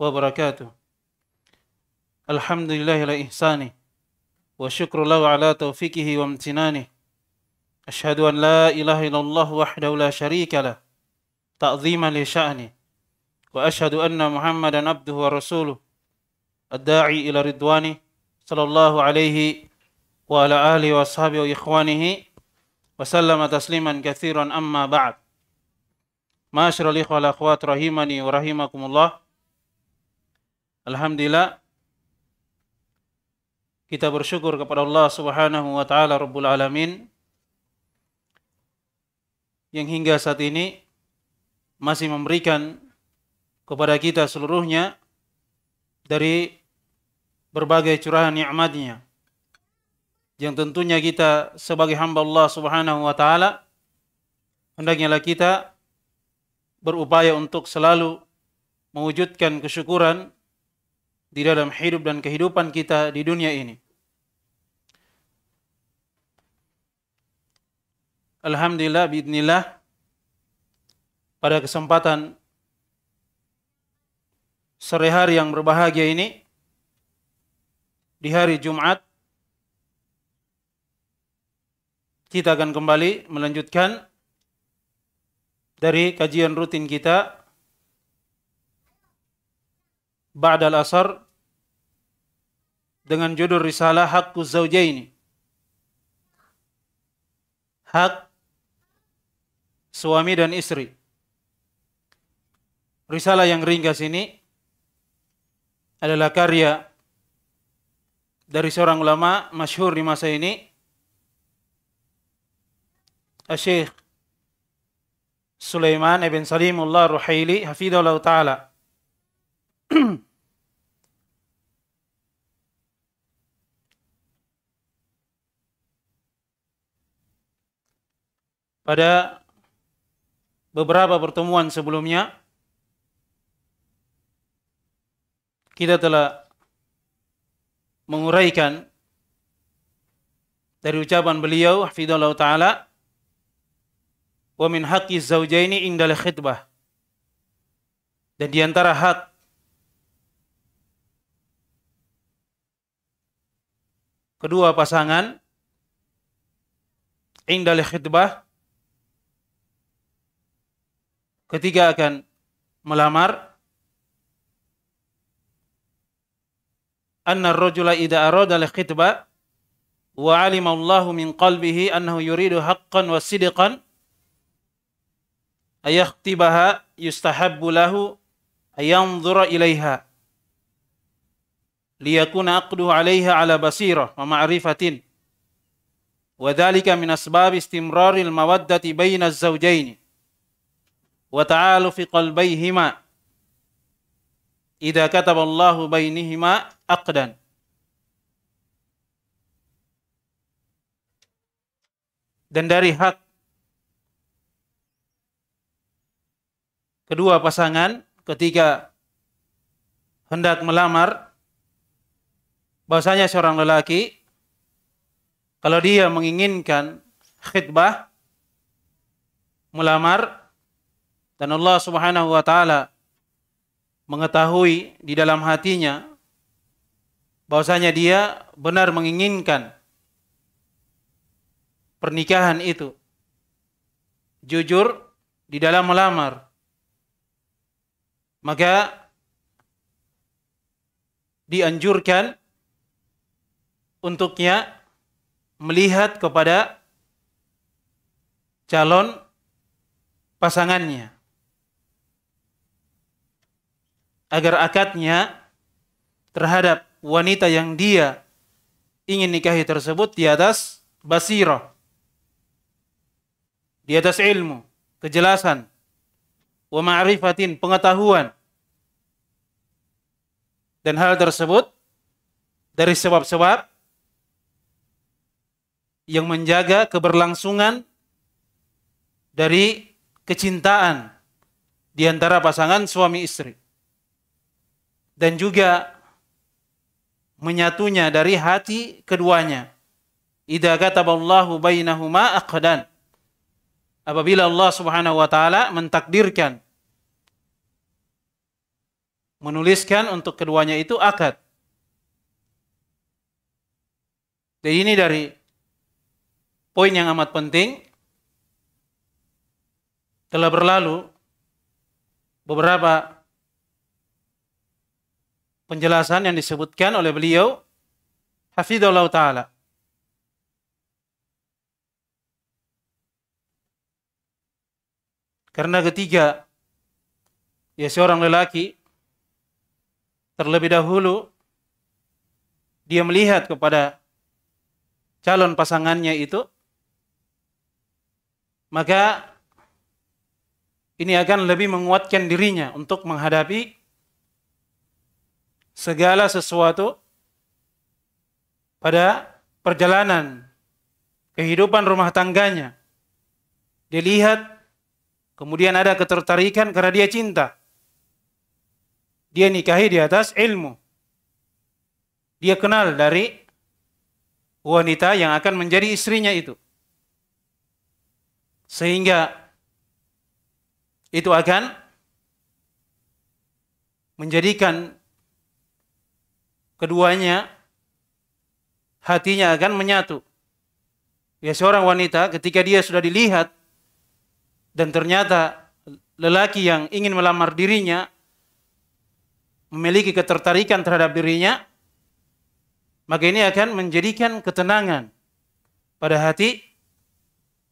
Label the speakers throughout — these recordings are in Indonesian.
Speaker 1: وبركاته الحمد لله على إحسانه وشكر له على توفيقه وامتنانه أشهد أن لا إله إلا الله وحده لا شريك له تعظيما لشأنه وأشهد أن محمدا عبده ورسوله الداعي إلى رضوانه صلى الله عليه وعلى آله وأصحابه وإخوانه وسلم تسليما كثيرا أما بعد معاشر الإخوة والأخوات رحمني ورحمكم الله Alhamdulillah kita bersyukur kepada Allah Subhanahu wa taala Rabbul Alamin yang hingga saat ini masih memberikan kepada kita seluruhnya dari berbagai curahan nikmatnya yang tentunya kita sebagai hamba Allah Subhanahu wa taala hendaknya kita berupaya untuk selalu mewujudkan kesyukuran di dalam hidup dan kehidupan kita di dunia ini. Alhamdulillah bidnillah, pada kesempatan sore hari yang berbahagia ini di hari Jumat kita akan kembali melanjutkan dari kajian rutin kita Ba'dal Asar dengan judul risalah Hakku Zaujai ini, Hak suami dan istri. Risalah yang ringkas ini adalah karya dari seorang ulama masyhur di masa ini, Syekh Sulaiman ibn Salimullah Ruhaili hafidhullah ta'ala pada beberapa pertemuan sebelumnya kita telah menguraikan dari ucapan beliau hafizallahu taala wa min haqqi zaujaini indal khitbah dan di antara hak kedua pasangan indal khitbah Ketiga akan melamar. Anna rajula idza arada al-khitba wa alima min qalbihi annahu yuridu haqqan wa sidqan ayakhtibaha yustahabbu lahu ayanzura ilaiha liyakuna aqduhu alaiha ala basirah wa ma'rifatin wa dhalika min asbab istimraril mawaddati az wa ta'alu fi qalbayhima idza kataba Allahu bainihima aqdan dan dari hak kedua pasangan ketika hendak melamar bahwasanya seorang lelaki kalau dia menginginkan khidbah melamar dan Allah Subhanahu wa taala mengetahui di dalam hatinya bahwasanya dia benar menginginkan pernikahan itu. Jujur di dalam melamar. Maka dianjurkan untuknya melihat kepada calon pasangannya. agar akadnya terhadap wanita yang dia ingin nikahi tersebut di atas basirah, di atas ilmu, kejelasan, wa ma'rifatin, pengetahuan. Dan hal tersebut dari sebab-sebab yang menjaga keberlangsungan dari kecintaan di antara pasangan suami istri dan juga menyatunya dari hati keduanya. Idza kataballahu bainahuma aqdan. Apabila Allah Subhanahu wa taala mentakdirkan menuliskan untuk keduanya itu akad. Jadi ini dari poin yang amat penting telah berlalu beberapa penjelasan yang disebutkan oleh beliau Hafidhullah Ta'ala. Karena ketiga, ya seorang lelaki terlebih dahulu dia melihat kepada calon pasangannya itu, maka ini akan lebih menguatkan dirinya untuk menghadapi segala sesuatu pada perjalanan kehidupan rumah tangganya. Dia lihat, kemudian ada ketertarikan karena dia cinta. Dia nikahi di atas ilmu. Dia kenal dari wanita yang akan menjadi istrinya itu. Sehingga itu akan menjadikan keduanya hatinya akan menyatu. Ya seorang wanita ketika dia sudah dilihat dan ternyata lelaki yang ingin melamar dirinya memiliki ketertarikan terhadap dirinya, maka ini akan menjadikan ketenangan pada hati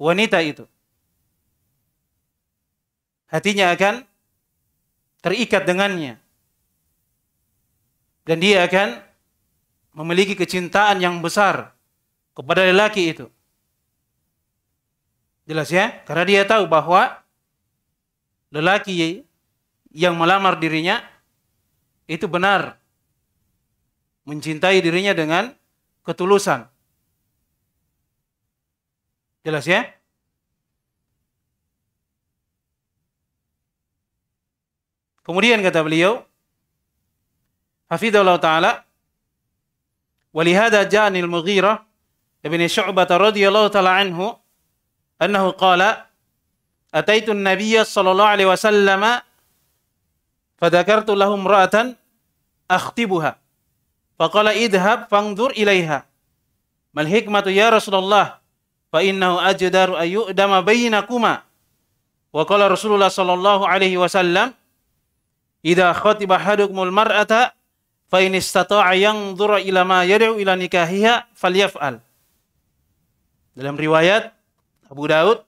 Speaker 1: wanita itu. Hatinya akan terikat dengannya. Dan dia akan memiliki kecintaan yang besar kepada lelaki itu. Jelas ya? Karena dia tahu bahwa lelaki yang melamar dirinya itu benar mencintai dirinya dengan ketulusan. Jelas ya? Kemudian kata beliau, حفظه الله تعالى ولهذا جاءني المغيرة بن شعبة رضي الله تعالى عنه أنه قال أتيت النبي صلى الله عليه وسلم فذكرت له امرأة أخطبها فقال اذهب فانظر إليها ما الحكمة يا رسول الله فإنه أجدر أن يؤدم بينكما وقال رسول الله صلى الله عليه وسلم إذا خطب أحدكم المرأة fa in istata'a yanzura ila ma yad'u ila nikahiha falyaf'al. Dalam riwayat Abu Daud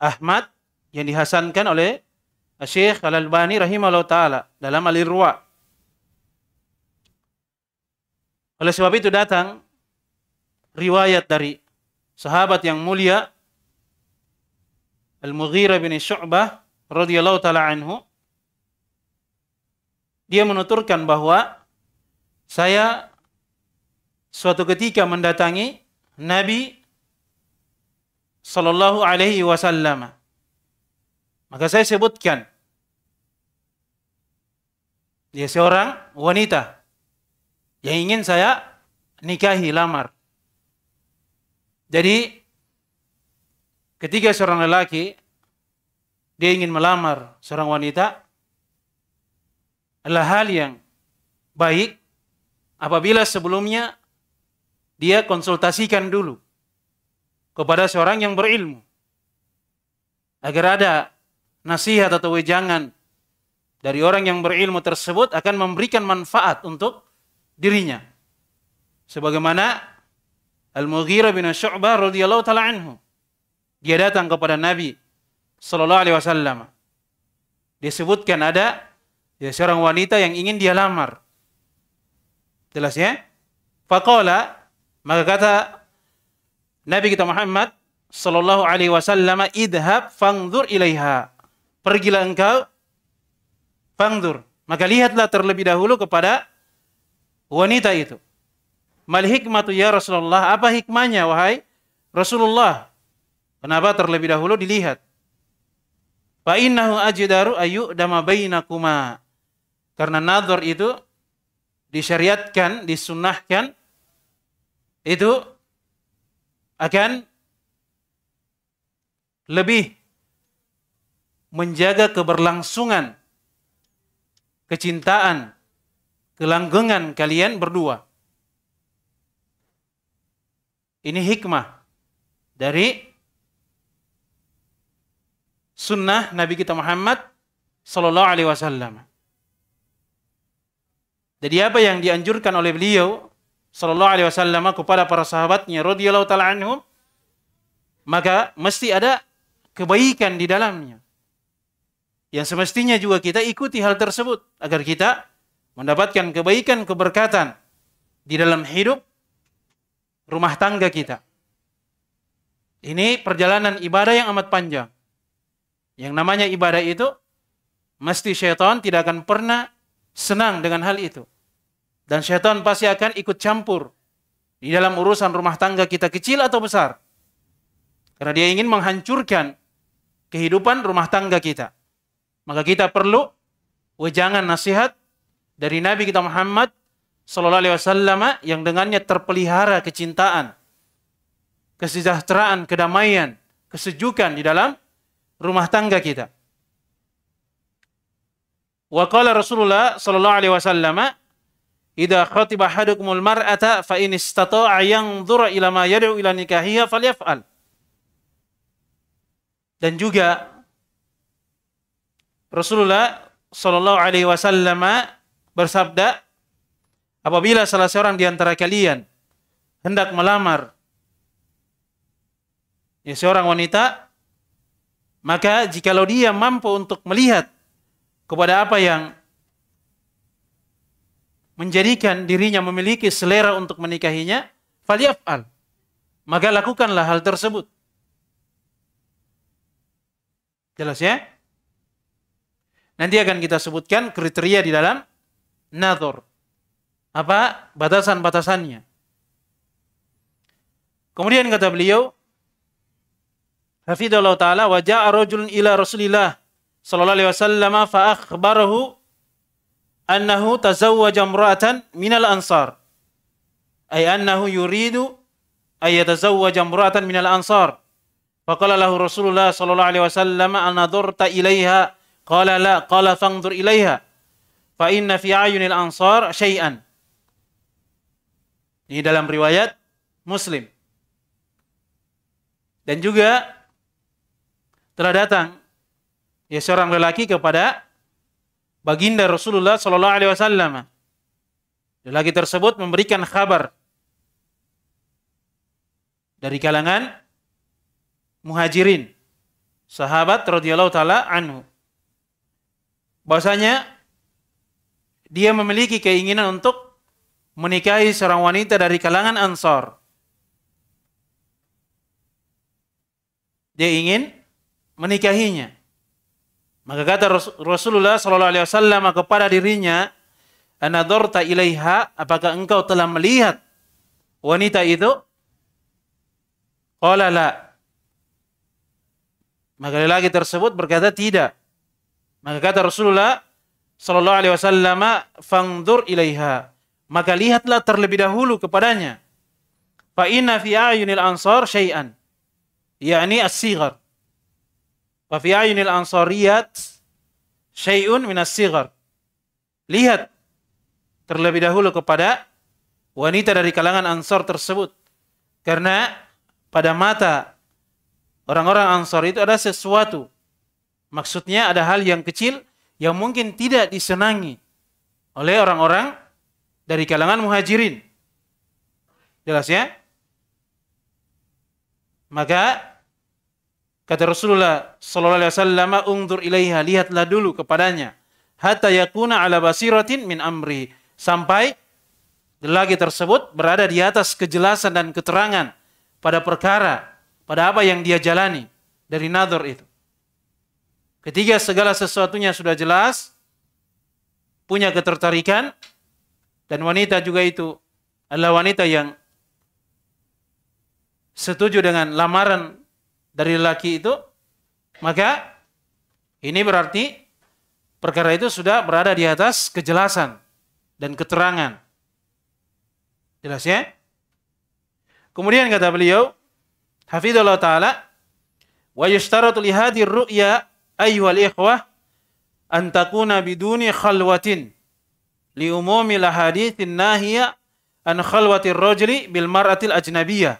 Speaker 1: Ahmad yang dihasankan oleh Syekh Al-Albani rahimahullah taala dalam Al-Irwa. Oleh sebab itu datang riwayat dari sahabat yang mulia Al-Mughirah bin Syu'bah radhiyallahu taala anhu dia menuturkan bahwa saya suatu ketika mendatangi Nabi Shallallahu Alaihi Wasallam. Maka saya sebutkan dia seorang wanita yang ingin saya nikahi lamar. Jadi ketika seorang lelaki dia ingin melamar seorang wanita, adalah hal yang baik apabila sebelumnya dia konsultasikan dulu kepada seorang yang berilmu agar ada nasihat atau wejangan dari orang yang berilmu tersebut akan memberikan manfaat untuk dirinya sebagaimana Al-Mughirah bin Syu'bah radhiyallahu taala anhu dia datang kepada Nabi sallallahu alaihi wasallam disebutkan ada Ya, seorang wanita yang ingin dia lamar. Jelas ya? Faqala, maka kata Nabi kita Muhammad sallallahu alaihi wasallam, "Idhab fangdur ilaiha." Pergilah engkau fangdur. Maka lihatlah terlebih dahulu kepada wanita itu. Mal hikmatu ya Rasulullah, apa hikmahnya wahai Rasulullah? Kenapa terlebih dahulu dilihat? Fa innahu ajdaru ayu dama bainakuma. Karena nazar itu disyariatkan, disunahkan itu akan lebih menjaga keberlangsungan kecintaan, kelanggengan kalian berdua. Ini hikmah dari sunnah Nabi kita Muhammad Sallallahu Alaihi Wasallam. Jadi apa yang dianjurkan oleh beliau sallallahu alaihi wasallam kepada para sahabatnya radhiyallahu taala anhum maka mesti ada kebaikan di dalamnya. Yang semestinya juga kita ikuti hal tersebut agar kita mendapatkan kebaikan keberkatan di dalam hidup rumah tangga kita. Ini perjalanan ibadah yang amat panjang. Yang namanya ibadah itu mesti syaitan tidak akan pernah senang dengan hal itu. Dan syaitan pasti akan ikut campur di dalam urusan rumah tangga kita kecil atau besar. Karena dia ingin menghancurkan kehidupan rumah tangga kita. Maka kita perlu wejangan nasihat dari Nabi kita Muhammad Sallallahu Alaihi Wasallam yang dengannya terpelihara kecintaan, kesejahteraan, kedamaian, kesejukan di dalam rumah tangga kita. Wa qala Rasulullah sallallahu alaihi wasallam, "Idza khatiba hadukumul mar'ata fa in istata'a yanzura ila ma yad'u ila nikahiha falyaf'al." Dan juga Rasulullah sallallahu alaihi wasallam bersabda, "Apabila salah seorang di antara kalian hendak melamar ya seorang wanita, maka jikalau dia mampu untuk melihat kepada apa yang menjadikan dirinya memiliki selera untuk menikahinya, falyaf'al. Maka lakukanlah hal tersebut. Jelas ya? Nanti akan kita sebutkan kriteria di dalam nazar, Apa batasan-batasannya. Kemudian kata beliau, Hafidhullah Ta'ala, wajah rajulun ila Rasulillah sallallahu alaihi wasallam fa akhbarahu annahu tazawwaja imra'atan al ansar ay annahu yuridu ay yatazawwaja imra'atan minal ansar faqala lahu rasulullah sallallahu alaihi wasallam anadurta ilaiha qala la qala fanzur ilaiha fa inna fi ayunil ansar syai'an ini dalam riwayat Muslim dan juga telah datang ya seorang lelaki kepada baginda Rasulullah Shallallahu Alaihi Wasallam. Lelaki tersebut memberikan kabar dari kalangan muhajirin, sahabat radhiyallahu taala anhu. Bahwasanya dia memiliki keinginan untuk menikahi seorang wanita dari kalangan Ansor. Dia ingin menikahinya. Maka kata Rasulullah Shallallahu Alaihi Wasallam kepada dirinya, Anadorta ilaiha, apakah engkau telah melihat wanita itu? Qala la. Maka lelaki tersebut berkata tidak. Maka kata Rasulullah Shallallahu Alaihi Wasallam, "Fangdur ilaiha." Maka lihatlah terlebih dahulu kepadanya. Fa inna fi ayunil ansar syai'an. Ya'ni as sigar Wa fi ayunil ansariyat syai'un minas sigar. Lihat terlebih dahulu kepada wanita dari kalangan Ansor tersebut. Karena pada mata orang-orang Ansor itu ada sesuatu. Maksudnya ada hal yang kecil yang mungkin tidak disenangi oleh orang-orang dari kalangan muhajirin. Jelas ya? Maka Kata Rasulullah sallallahu alaihi wasallam, "Ungdur ilaiha, lihatlah dulu kepadanya, hatta yakuna ala basiratin min amri." Sampai lelaki tersebut berada di atas kejelasan dan keterangan pada perkara, pada apa yang dia jalani dari nador itu. Ketiga, segala sesuatunya sudah jelas, punya ketertarikan, dan wanita juga itu adalah wanita yang setuju dengan lamaran dari lelaki itu, maka ini berarti perkara itu sudah berada di atas kejelasan dan keterangan. Jelas ya? Kemudian kata beliau, Hafidhullah Ta'ala, wa yushtaratu lihadir ru'ya ayyuhal ikhwah an takuna biduni khalwatin li umumi lahadithin nahiya an khalwatir rojli bil mar'atil ajnabiyah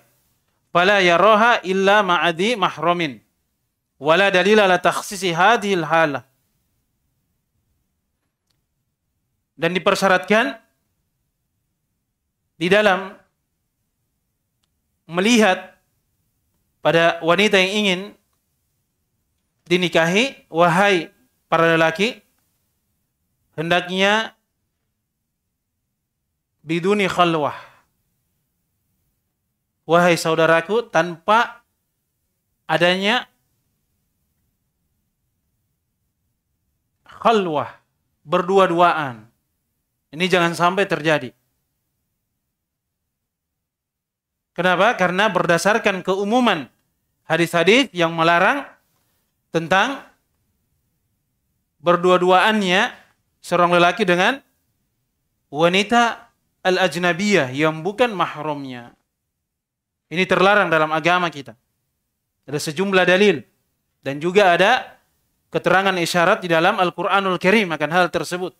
Speaker 1: fala yaroha illa ma'adi mahramin. Wala dalila la taksisi hadhil halah. Dan dipersyaratkan di dalam melihat pada wanita yang ingin dinikahi, wahai para lelaki, hendaknya biduni khalwah wahai saudaraku, tanpa adanya khalwah, berdua-duaan. Ini jangan sampai terjadi. Kenapa? Karena berdasarkan keumuman hadis-hadis yang melarang tentang berdua-duaannya seorang lelaki dengan wanita al-ajnabiyah yang bukan mahramnya. Ini terlarang dalam agama kita. Ada sejumlah dalil dan juga ada keterangan isyarat di dalam Al-Qur'anul Karim akan hal tersebut.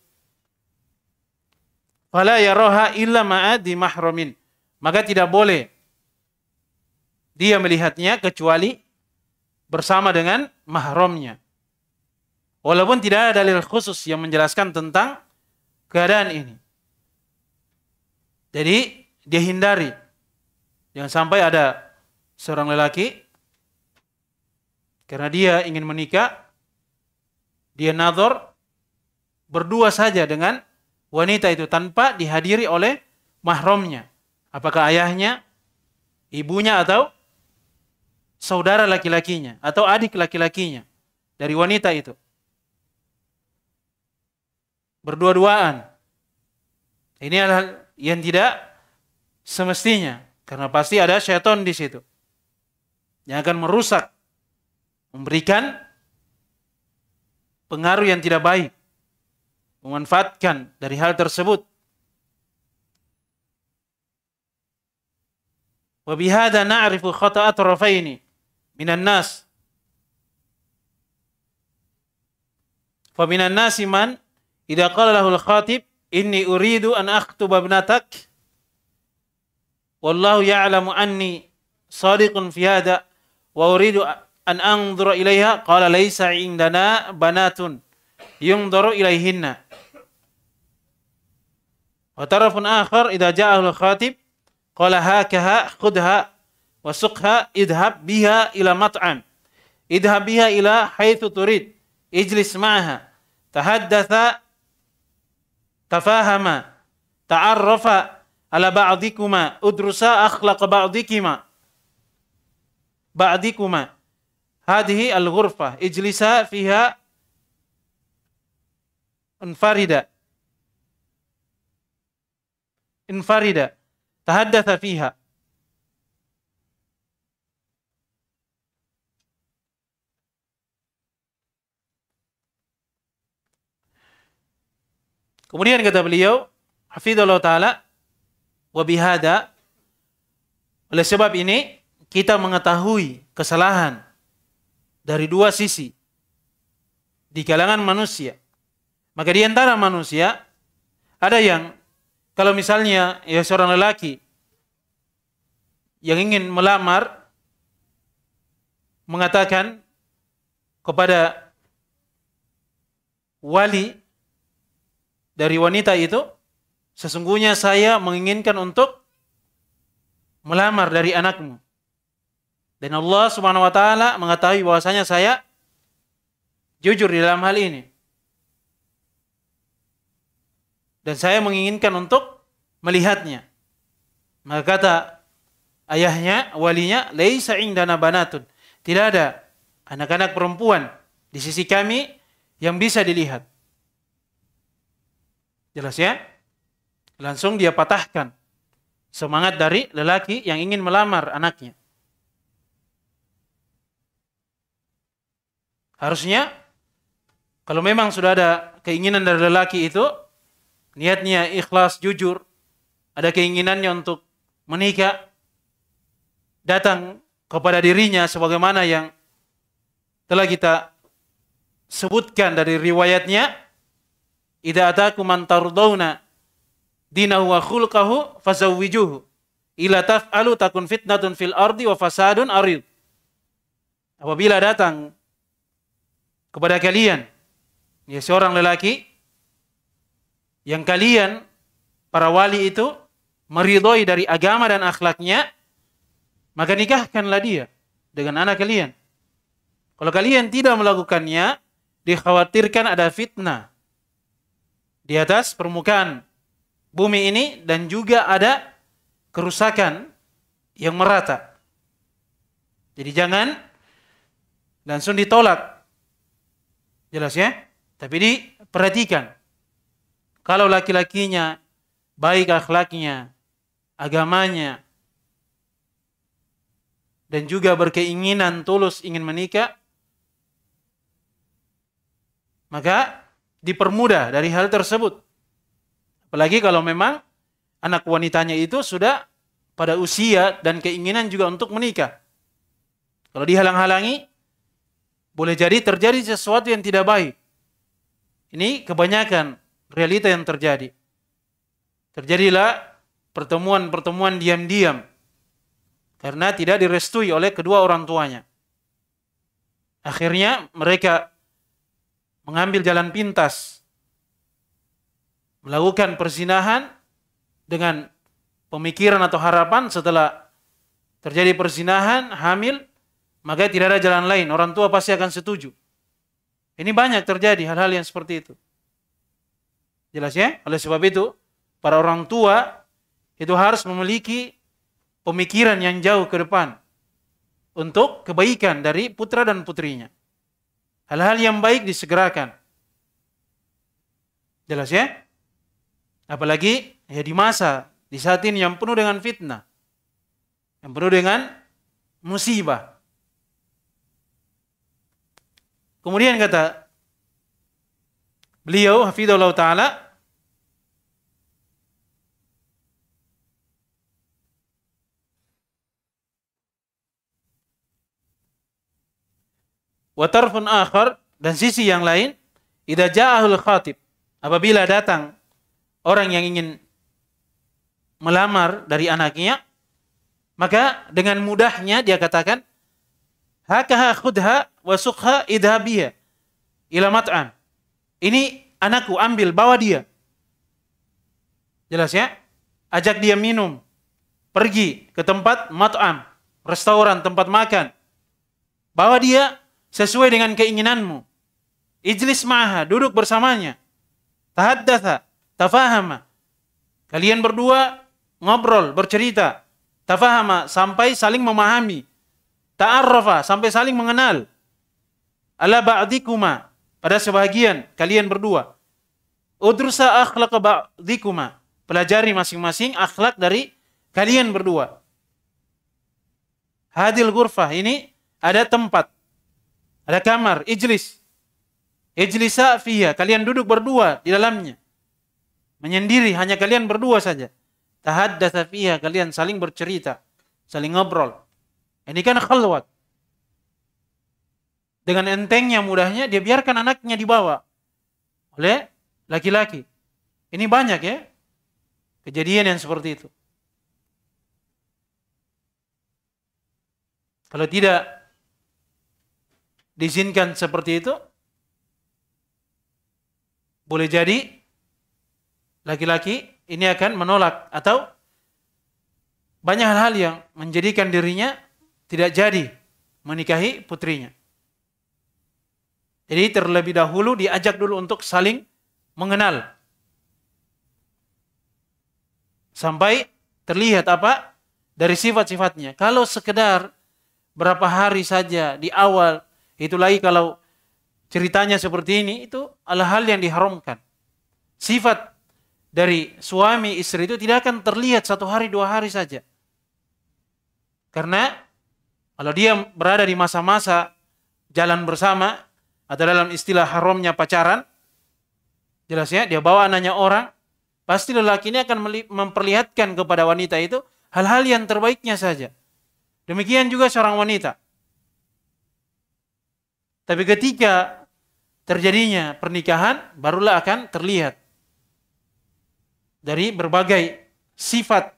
Speaker 1: Fala yaroha illa ma'adi mahramin. Maka tidak boleh dia melihatnya kecuali bersama dengan mahramnya. Walaupun tidak ada dalil khusus yang menjelaskan tentang keadaan ini. Jadi dia hindari Jangan sampai ada seorang lelaki karena dia ingin menikah, dia nazar berdua saja dengan wanita itu tanpa dihadiri oleh mahramnya. Apakah ayahnya, ibunya atau saudara laki-lakinya atau adik laki-lakinya dari wanita itu. Berdua-duaan. Ini adalah yang tidak semestinya. Karena pasti ada setan di situ. Yang akan merusak. Memberikan pengaruh yang tidak baik. Memanfaatkan dari hal tersebut. Wabihada na'rifu khata'at rafaini minan nas. Faminan nasi man idha qala lahul khatib inni uridu an aktuba ibnatak wallahu ya'lamu anni sadiqun fi hada wa uridu an anzura ilaiha qala laisa indana banatun yunzaru ilaihinna wa tarafun akhar idza ja'ahu al-khatib qala hakaha khudha wa suqha idhab biha ila mat'am idhab biha ila haitsu turid ijlis ma'aha tahaddatha tafahama ta'arrafa ala ba'dikuma udrusa akhlaq ba'dikima ba'dikuma hadhihi al-ghurfah ijlisa fiha infarida infarida tahaddatha fiha Kemudian kata beliau, Hafidhullah Ta'ala, wabihada oleh sebab ini kita mengetahui kesalahan dari dua sisi di kalangan manusia. Maka di antara manusia ada yang kalau misalnya ya seorang lelaki yang ingin melamar mengatakan kepada wali dari wanita itu Sesungguhnya saya menginginkan untuk melamar dari anakmu. Dan Allah Subhanahu wa taala mengetahui bahwasanya saya jujur di dalam hal ini. Dan saya menginginkan untuk melihatnya. Maka kata ayahnya, walinya, laisa indana banatun. Tidak ada anak-anak perempuan di sisi kami yang bisa dilihat. Jelas ya? Langsung dia patahkan semangat dari lelaki yang ingin melamar anaknya. Harusnya kalau memang sudah ada keinginan dari lelaki itu, niatnya ikhlas, jujur, ada keinginannya untuk menikah, datang kepada dirinya sebagaimana yang telah kita sebutkan dari riwayatnya, idaataku atakum man tardawna dinahu wa khulqahu fazawwijuhu. Ila taf'alu takun fitnatun fil ardi wa fasadun arid. Apabila datang kepada kalian ya seorang lelaki yang kalian para wali itu meridhoi dari agama dan akhlaknya, maka nikahkanlah dia dengan anak kalian. Kalau kalian tidak melakukannya, dikhawatirkan ada fitnah di atas permukaan bumi ini dan juga ada kerusakan yang merata. Jadi jangan langsung ditolak. Jelas ya? Tapi diperhatikan. Kalau laki-lakinya baik akhlaknya, agamanya, dan juga berkeinginan tulus ingin menikah, maka dipermudah dari hal tersebut. Apalagi kalau memang anak wanitanya itu sudah pada usia dan keinginan juga untuk menikah. Kalau dihalang-halangi, boleh jadi terjadi sesuatu yang tidak baik. Ini kebanyakan realita yang terjadi. Terjadilah pertemuan-pertemuan diam-diam karena tidak direstui oleh kedua orang tuanya. Akhirnya mereka mengambil jalan pintas melakukan persinahan dengan pemikiran atau harapan setelah terjadi persinahan, hamil, maka tidak ada jalan lain. Orang tua pasti akan setuju. Ini banyak terjadi hal-hal yang seperti itu. Jelas ya? Oleh sebab itu, para orang tua itu harus memiliki pemikiran yang jauh ke depan untuk kebaikan dari putra dan putrinya. Hal-hal yang baik disegerakan. Jelas ya? Apalagi ya di masa, di saat ini yang penuh dengan fitnah. Yang penuh dengan musibah. Kemudian kata beliau hafizallahu taala Watarfun akhar dan sisi yang lain, idza ja'ahul khatib. Apabila datang orang yang ingin melamar dari anaknya, maka dengan mudahnya dia katakan, Hakaha khudha wasukha idhabiya ila mat'am. Ini anakku, ambil, bawa dia. Jelas ya? Ajak dia minum. Pergi ke tempat mat'am, restoran, tempat makan. Bawa dia sesuai dengan keinginanmu. Ijlis Maha duduk bersamanya. Tahaddatha, Tafahama. Kalian berdua ngobrol, bercerita. Tafahama sampai saling memahami. Ta'arrafa sampai saling mengenal. Ala ba'dikuma pada sebagian kalian berdua. Udrusa akhlaq ba'dikuma. Pelajari masing-masing akhlak dari kalian berdua. Hadil gurfah ini ada tempat. Ada kamar, ijlis. Ijlisa fiha. Kalian duduk berdua di dalamnya. Menyendiri, hanya kalian berdua saja. Tahaddatsa fiha, kalian saling bercerita, saling ngobrol. Ini kan khalwat. Dengan entengnya mudahnya dia biarkan anaknya dibawa oleh laki-laki. Ini banyak ya kejadian yang seperti itu. Kalau tidak diizinkan seperti itu, boleh jadi laki-laki ini akan menolak atau banyak hal-hal yang menjadikan dirinya tidak jadi menikahi putrinya. Jadi terlebih dahulu diajak dulu untuk saling mengenal. Sampai terlihat apa dari sifat-sifatnya. Kalau sekedar berapa hari saja di awal, itu lagi kalau ceritanya seperti ini, itu hal-hal yang diharamkan. Sifat dari suami istri itu tidak akan terlihat satu hari dua hari saja. Karena kalau dia berada di masa-masa jalan bersama atau dalam istilah haramnya pacaran, jelasnya dia bawa anaknya orang, pasti lelaki ini akan memperlihatkan kepada wanita itu hal-hal yang terbaiknya saja. Demikian juga seorang wanita. Tapi ketika terjadinya pernikahan, barulah akan terlihat dari berbagai sifat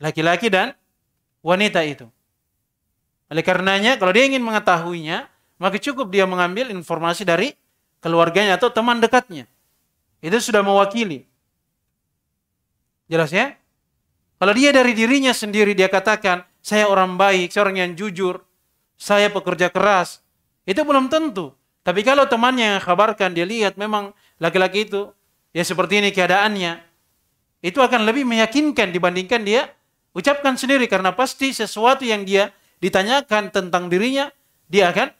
Speaker 1: laki-laki dan wanita itu. Oleh karenanya, kalau dia ingin mengetahuinya, maka cukup dia mengambil informasi dari keluarganya atau teman dekatnya. Itu sudah mewakili. Jelas ya? Kalau dia dari dirinya sendiri dia katakan, saya orang baik, saya orang yang jujur, saya pekerja keras, itu belum tentu. Tapi kalau temannya yang kabarkan, dia lihat memang laki-laki itu, ya seperti ini keadaannya, itu akan lebih meyakinkan dibandingkan dia ucapkan sendiri karena pasti sesuatu yang dia ditanyakan tentang dirinya dia akan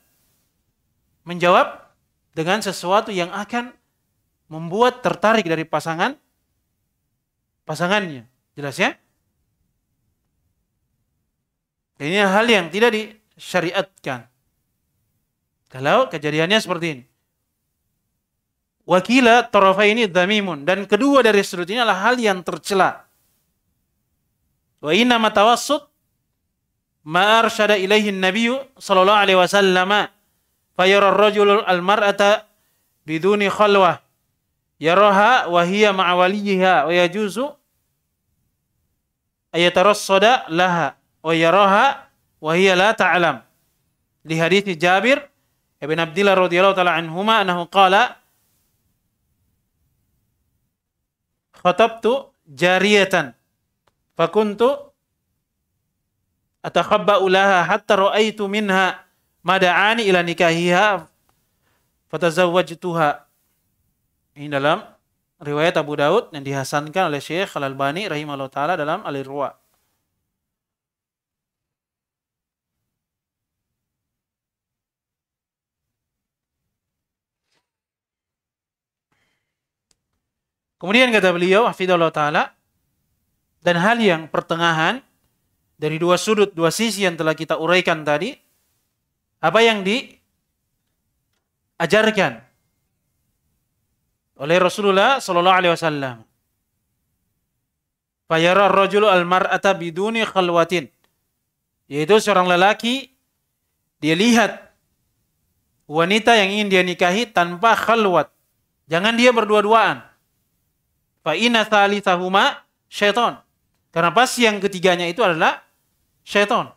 Speaker 1: menjawab dengan sesuatu yang akan membuat tertarik dari pasangan pasangannya jelas ya ini hal yang tidak disyariatkan kalau kejadiannya seperti ini Wakila torofa ini damimun dan kedua dari sudut ini adalah hal yang tercela. Wa inna matawassut ma arsyada ilaihi nabiyyu sallallahu alaihi wasallam fayara ar-rajulu al-mar'ata biduni khalwah yaraha wa hiya ma'a waliha wa yajuzu ayatarassada laha wa yaraha wa hiya la ta'lam li hadits Jabir ibn Abdullah radhiyallahu taala anhuma annahu qala khatabtu jariyatan fakuntu atakhabba ulaha hatta ra'aitu minha mada'ani ila nikahiha fatazawwajtuha. Ini dalam riwayat Abu Daud yang dihasankan oleh Syekh Al-Albani rahimahullah taala dalam Al-Irwa. Kemudian kata beliau, Hafidullah Ta'ala, dan hal yang pertengahan dari dua sudut, dua sisi yang telah kita uraikan tadi, apa yang diajarkan oleh Rasulullah Sallallahu Alaihi Wasallam. Fayara rojul al mar'ata biduni khalwatin. Yaitu seorang lelaki, dia lihat wanita yang ingin dia nikahi tanpa khalwat. Jangan dia berdua-duaan. Fa inna thalithahuma syaitan. Karena pasti yang ketiganya itu adalah syaitan.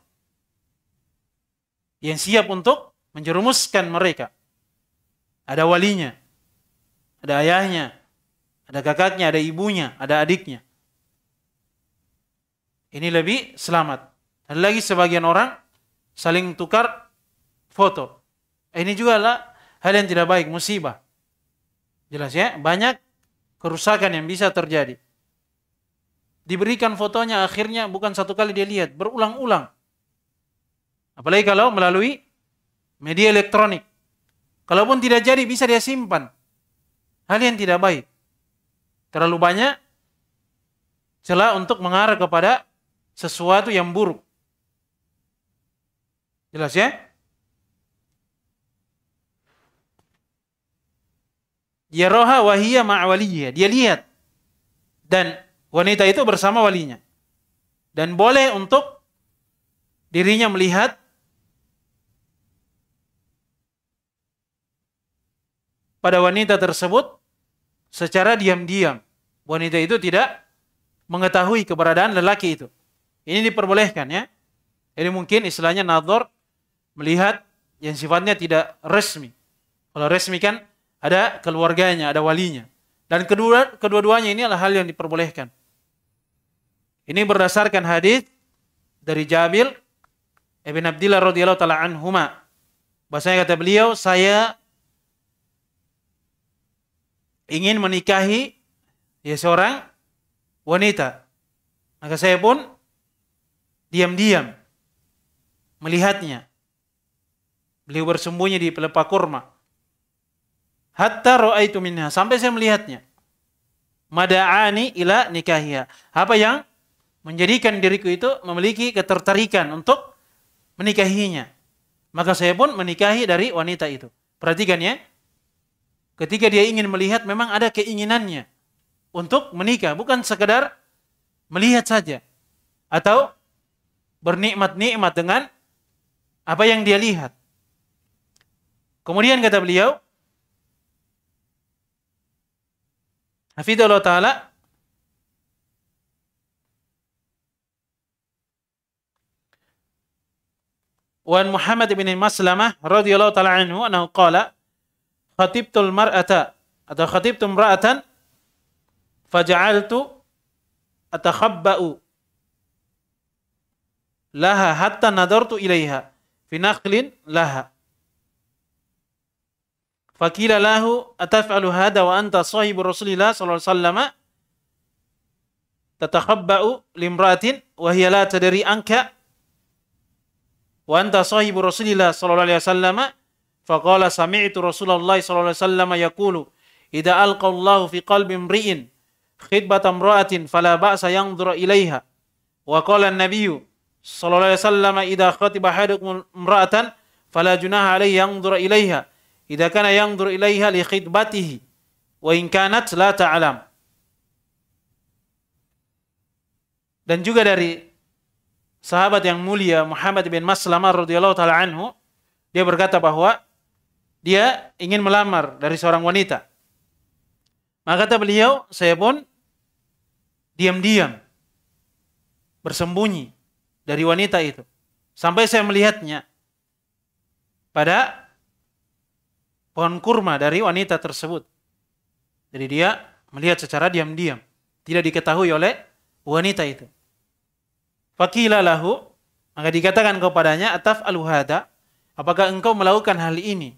Speaker 1: Yang siap untuk menjerumuskan mereka. Ada walinya, ada ayahnya, ada kakaknya, ada ibunya, ada adiknya. Ini lebih selamat. Ada lagi sebagian orang saling tukar foto. Ini juga lah hal yang tidak baik, musibah. Jelas ya, banyak kerusakan yang bisa terjadi. Diberikan fotonya akhirnya bukan satu kali dia lihat, berulang-ulang. Apalagi kalau melalui media elektronik. Kalaupun tidak jadi bisa dia simpan. Hal yang tidak baik. Terlalu banyak celah untuk mengarah kepada sesuatu yang buruk. Jelas ya? roha wahiyya ma'waliyya. Dia lihat. Dan wanita itu bersama walinya. Dan boleh untuk dirinya melihat pada wanita tersebut secara diam-diam. Wanita itu tidak mengetahui keberadaan lelaki itu. Ini diperbolehkan ya. Jadi mungkin istilahnya nador melihat yang sifatnya tidak resmi. Kalau resmi kan ada keluarganya, ada walinya. Dan kedua kedua-duanya ini adalah hal yang diperbolehkan. Ini berdasarkan hadis dari Jabir Ibn Abdillah radhiyallahu taala anhuma. Bahasanya kata beliau, saya ingin menikahi ya seorang wanita. Maka saya pun diam-diam melihatnya. Beliau bersembunyi di pelepah kurma. Hatta ra'aitu minha. Sampai saya melihatnya. Mada'ani ila nikahia. Apa yang menjadikan diriku itu memiliki ketertarikan untuk menikahinya. Maka saya pun menikahi dari wanita itu. Perhatikan ya. Ketika dia ingin melihat memang ada keinginannya untuk menikah. Bukan sekedar melihat saja. Atau bernikmat-nikmat dengan apa yang dia lihat. Kemudian kata beliau, حفيد الله تعالى وعن محمد بن مسلمة رضي الله تعالى عنه أنه قال خطبت المرأة أو خطبت امرأة فجعلت أتخبأ لها حتى نظرت إليها في نخل لها Fakila lahu ataf'alu hada wa anta sahibu Rasulillah sallallahu alaihi wasallam tatakhabba'u limratin wa hiya la tadri anka wa anta sahibu Rasulillah sallallahu alaihi wasallam faqala sami'tu Rasulullah sallallahu alaihi wasallam yaqulu idza alqa Allah fi qalbi imri'in khidbata imra'atin fala ba'sa yanzuru ilaiha wa qala an-nabiyyu sallallahu alaihi wasallam idza khatiba ahadukum imra'atan fala junaha alaihi yanzuru ilaiha idza kana yanzur ilaiha li khidbatihi wa in kanat la ta'lam. Dan juga dari sahabat yang mulia Muhammad bin Maslamah radhiyallahu taala anhu, dia berkata bahwa dia ingin melamar dari seorang wanita. Maka kata beliau, saya pun diam-diam bersembunyi dari wanita itu sampai saya melihatnya pada pohon kurma dari wanita tersebut. Jadi dia melihat secara diam-diam. Tidak diketahui oleh wanita itu. Fakila lahu, maka dikatakan kepadanya, Ataf aluhada, apakah engkau melakukan hal ini?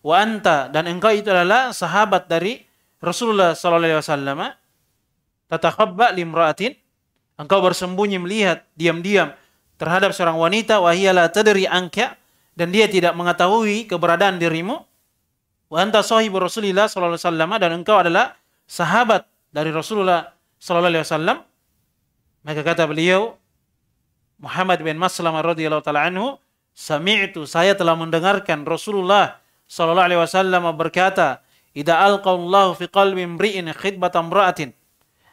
Speaker 1: Wa anta, dan engkau itu adalah sahabat dari Rasulullah SAW. Tatakhabba limra'atin, engkau bersembunyi melihat diam-diam terhadap seorang wanita, wahiyala tadri angkya, dan dia tidak mengetahui keberadaan dirimu, Wa anta sahibu Rasulillah sallallahu alaihi wasallam dan engkau adalah sahabat dari Rasulullah sallallahu alaihi wasallam. Maka kata beliau Muhammad bin Maslamah radhiyallahu taala anhu, "Sami'tu saya telah mendengarkan Rasulullah sallallahu alaihi wasallam berkata, "Idza alqallahu fi qalbi imri'in khidbatam ra'atin."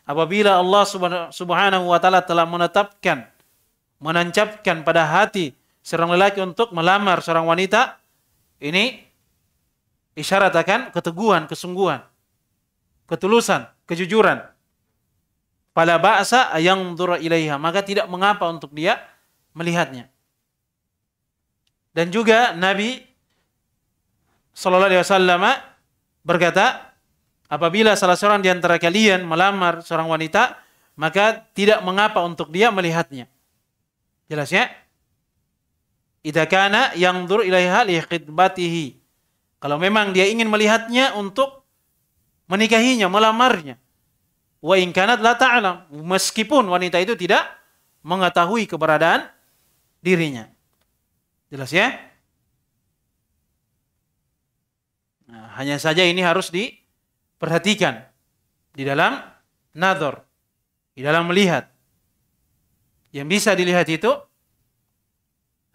Speaker 1: Apabila Allah Subhanahu wa taala telah menetapkan menancapkan pada hati seorang lelaki untuk melamar seorang wanita, ini Isyarat akan keteguhan, kesungguhan, ketulusan, kejujuran. Pada bahasa yang dura ilaiha. Maka tidak mengapa untuk dia melihatnya. Dan juga Nabi SAW berkata, apabila salah seorang di antara kalian melamar seorang wanita, maka tidak mengapa untuk dia melihatnya. Jelasnya, ya? yang dur yanzur ilaiha li kalau memang dia ingin melihatnya untuk menikahinya, melamarnya. Wa ingkanat la ta'alam. Meskipun wanita itu tidak mengetahui keberadaan dirinya. Jelas ya? Nah, hanya saja ini harus diperhatikan di dalam nador, di dalam melihat. Yang bisa dilihat itu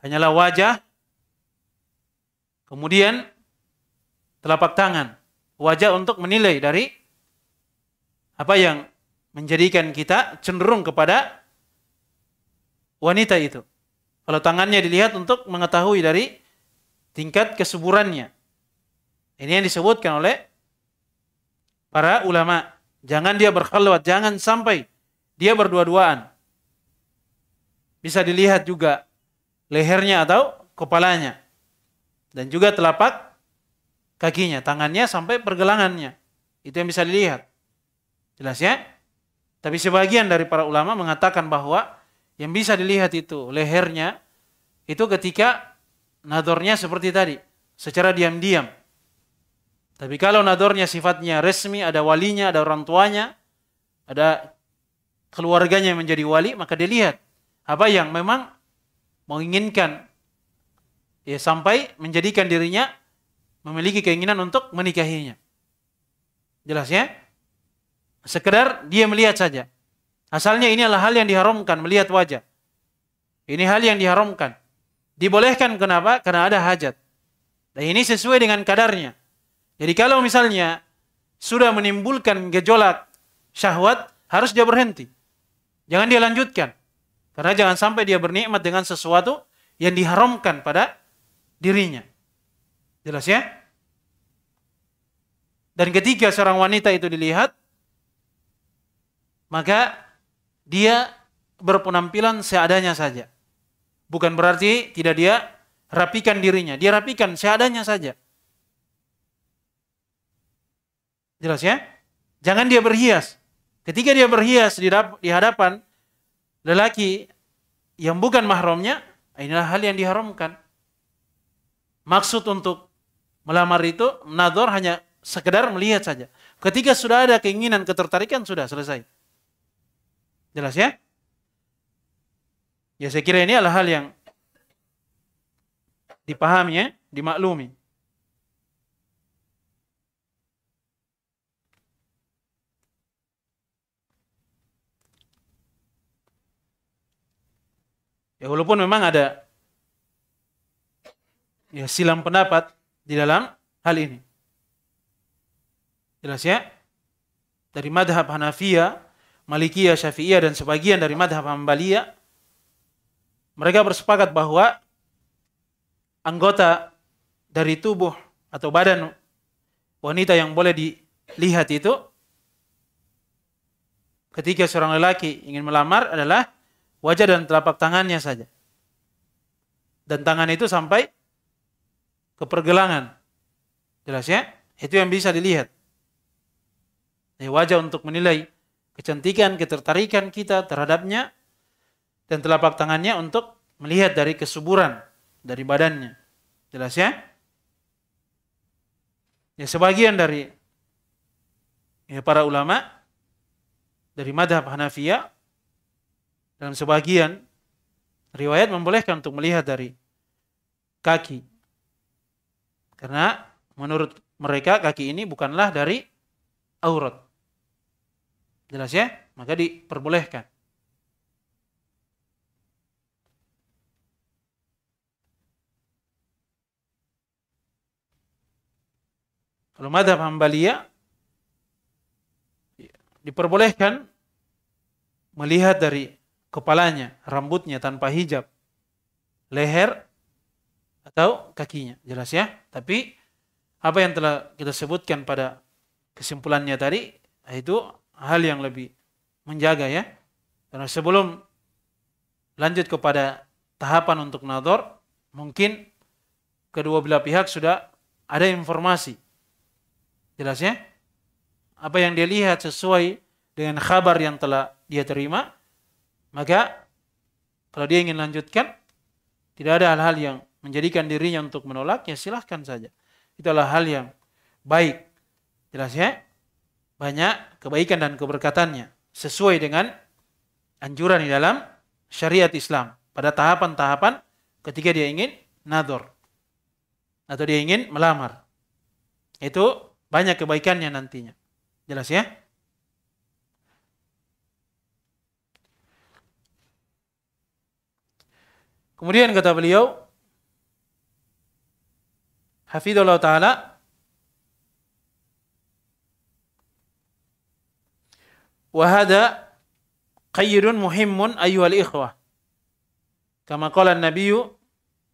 Speaker 1: hanyalah wajah, kemudian telapak tangan. Wajah untuk menilai dari apa yang menjadikan kita cenderung kepada wanita itu. Kalau tangannya dilihat untuk mengetahui dari tingkat kesuburannya. Ini yang disebutkan oleh para ulama. Jangan dia berkhalwat, jangan sampai dia berdua-duaan. Bisa dilihat juga lehernya atau kepalanya. Dan juga telapak kakinya, tangannya sampai pergelangannya. Itu yang bisa dilihat. Jelas ya? Tapi sebagian dari para ulama mengatakan bahwa yang bisa dilihat itu lehernya itu ketika nadornya seperti tadi, secara diam-diam. Tapi kalau nadornya sifatnya resmi, ada walinya, ada orang tuanya, ada keluarganya yang menjadi wali, maka dilihat apa yang memang menginginkan ya sampai menjadikan dirinya memiliki keinginan untuk menikahinya. Jelas ya? Sekedar dia melihat saja. Asalnya ini adalah hal yang diharamkan, melihat wajah. Ini hal yang diharamkan. Dibolehkan kenapa? Karena ada hajat. Dan ini sesuai dengan kadarnya. Jadi kalau misalnya sudah menimbulkan gejolak syahwat, harus dia berhenti. Jangan dia lanjutkan. Karena jangan sampai dia bernikmat dengan sesuatu yang diharamkan pada dirinya. Jelas ya? dan ketika seorang wanita itu dilihat, maka dia berpenampilan seadanya saja. Bukan berarti tidak dia rapikan dirinya, dia rapikan seadanya saja. Jelas ya? Jangan dia berhias. Ketika dia berhias di hadapan lelaki yang bukan mahramnya, inilah hal yang diharamkan. Maksud untuk melamar itu, nador hanya sekedar melihat saja. Ketika sudah ada keinginan, ketertarikan sudah selesai. Jelas ya? Ya saya kira ini adalah hal yang dipahami ya, dimaklumi. Ya walaupun memang ada ya silam pendapat di dalam hal ini. Jelas ya? Dari madhab Hanafiya, Malikiyah, Syafi'iyah, dan sebagian dari madhab Hambaliyah, mereka bersepakat bahwa anggota dari tubuh atau badan wanita yang boleh dilihat itu ketika seorang lelaki ingin melamar adalah wajah dan telapak tangannya saja. Dan tangan itu sampai ke pergelangan. Jelas ya? Itu yang bisa dilihat. Ini wajah untuk menilai kecantikan, ketertarikan kita terhadapnya dan telapak tangannya untuk melihat dari kesuburan dari badannya. Jelas ya? Ya sebagian dari ya para ulama dari madhab Hanafiyah, dalam sebagian riwayat membolehkan untuk melihat dari kaki. Karena menurut mereka kaki ini bukanlah dari aurat. Jelas ya? Maka diperbolehkan. Kalau madhab Hambalia ya, diperbolehkan melihat dari kepalanya, rambutnya tanpa hijab, leher atau kakinya. Jelas ya? Tapi apa yang telah kita sebutkan pada kesimpulannya tadi yaitu hal yang lebih menjaga ya. Karena sebelum lanjut kepada tahapan untuk nador, mungkin kedua belah pihak sudah ada informasi. Jelas ya? Apa yang dia lihat sesuai dengan kabar yang telah dia terima, maka kalau dia ingin lanjutkan, tidak ada hal-hal yang menjadikan dirinya untuk menolak, ya silahkan saja. Itulah hal yang baik. Jelas ya? banyak kebaikan dan keberkatannya sesuai dengan anjuran di dalam syariat Islam pada tahapan-tahapan ketika dia ingin nador atau dia ingin melamar. Itu banyak kebaikannya nantinya. Jelas ya? Kemudian kata beliau, Hafidhullah Ta'ala, Wahada qayyidun muhimmun ayyuhal ikhwah. Kama qala nabiyyu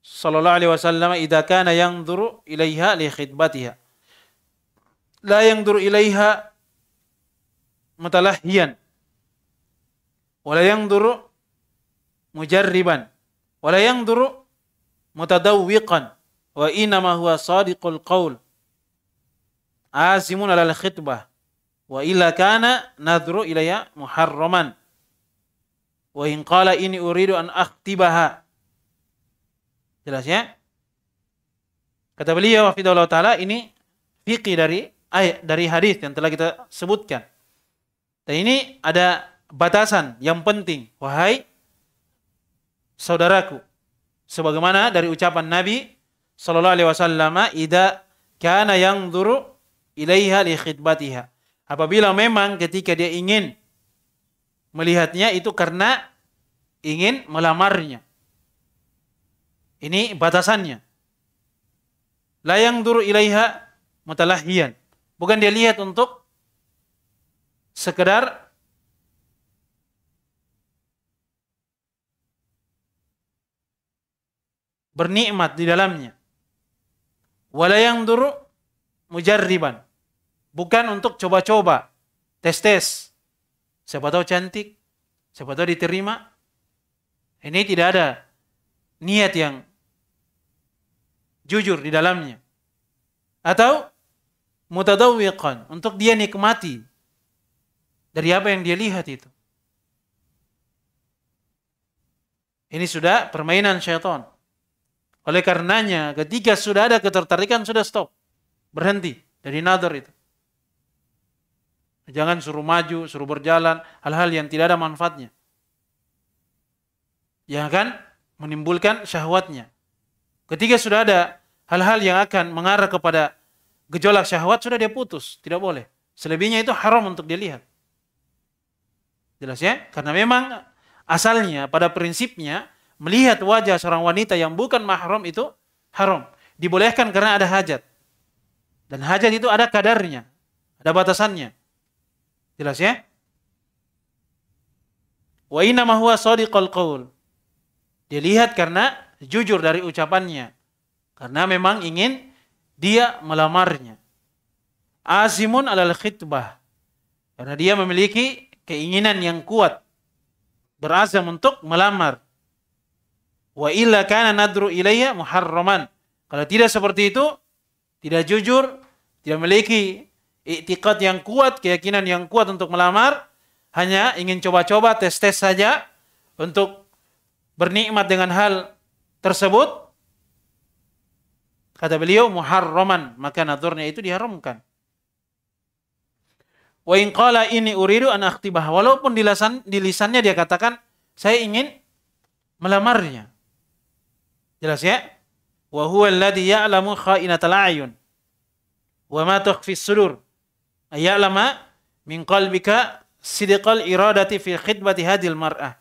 Speaker 1: sallallahu alaihi wasallam idza kana yanzuru ilaiha li khidbatiha. La yanzuru ilaiha mutalahhiyan. Wala yanzuru mujarriban. Wala yanzuru mutadawwiqan. Wa inama huwa sadiqul qaul. Azimun alal khitbah Wa illa kana nadru ilayya muharraman. Wa in qala ini uridu an aktibaha Jelas ya? Kata beliau wafidullah taala ini fikih dari ayat dari hadis yang telah kita sebutkan. Dan ini ada batasan yang penting. Wahai saudaraku, sebagaimana dari ucapan Nabi sallallahu alaihi wasallam, ida kana yang yanzuru ilaiha li khidbatiha." Apabila memang ketika dia ingin melihatnya itu karena ingin melamarnya. Ini batasannya. Layang duru ilaiha mutalahian. Bukan dia lihat untuk sekedar bernikmat di dalamnya. Walayang duru mujarriban. Bukan untuk coba-coba, tes-tes. Siapa tahu cantik, siapa tahu diterima. Ini tidak ada niat yang jujur di dalamnya. Atau mutadawwiqan, untuk dia nikmati dari apa yang dia lihat itu. Ini sudah permainan syaitan. Oleh karenanya ketika sudah ada ketertarikan sudah stop. Berhenti dari nadar itu. Jangan suruh maju, suruh berjalan, hal-hal yang tidak ada manfaatnya. Yang akan menimbulkan syahwatnya. Ketika sudah ada hal-hal yang akan mengarah kepada gejolak syahwat, sudah dia putus. Tidak boleh. Selebihnya itu haram untuk dilihat. Jelas ya? Karena memang asalnya pada prinsipnya melihat wajah seorang wanita yang bukan mahram itu haram. Dibolehkan karena ada hajat. Dan hajat itu ada kadarnya, ada batasannya. Jelas ya? Wa ma huwa sadiqal qaul. Dilihat karena jujur dari ucapannya. Karena memang ingin dia melamarnya. Azimun alal khitbah. Karena dia memiliki keinginan yang kuat. Berazam untuk melamar. Wa illa kana nadru ilayya muharraman. Kalau tidak seperti itu, tidak jujur, tidak memiliki iktikad yang kuat, keyakinan yang kuat untuk melamar, hanya ingin coba-coba tes-tes saja untuk bernikmat dengan hal tersebut. Kata beliau muharraman, maka nadurnya itu diharamkan. Wa in qala ini uridu an akhtibah. Walaupun di, lisan, di lisannya dia katakan, saya ingin melamarnya. Jelas ya? Wa huwa alladhi ya'lamu kha'inatal a'yun. Wa ma tukhfi sudur lama, min qalbika sidqal iradati fi khidmati hadil mar'ah.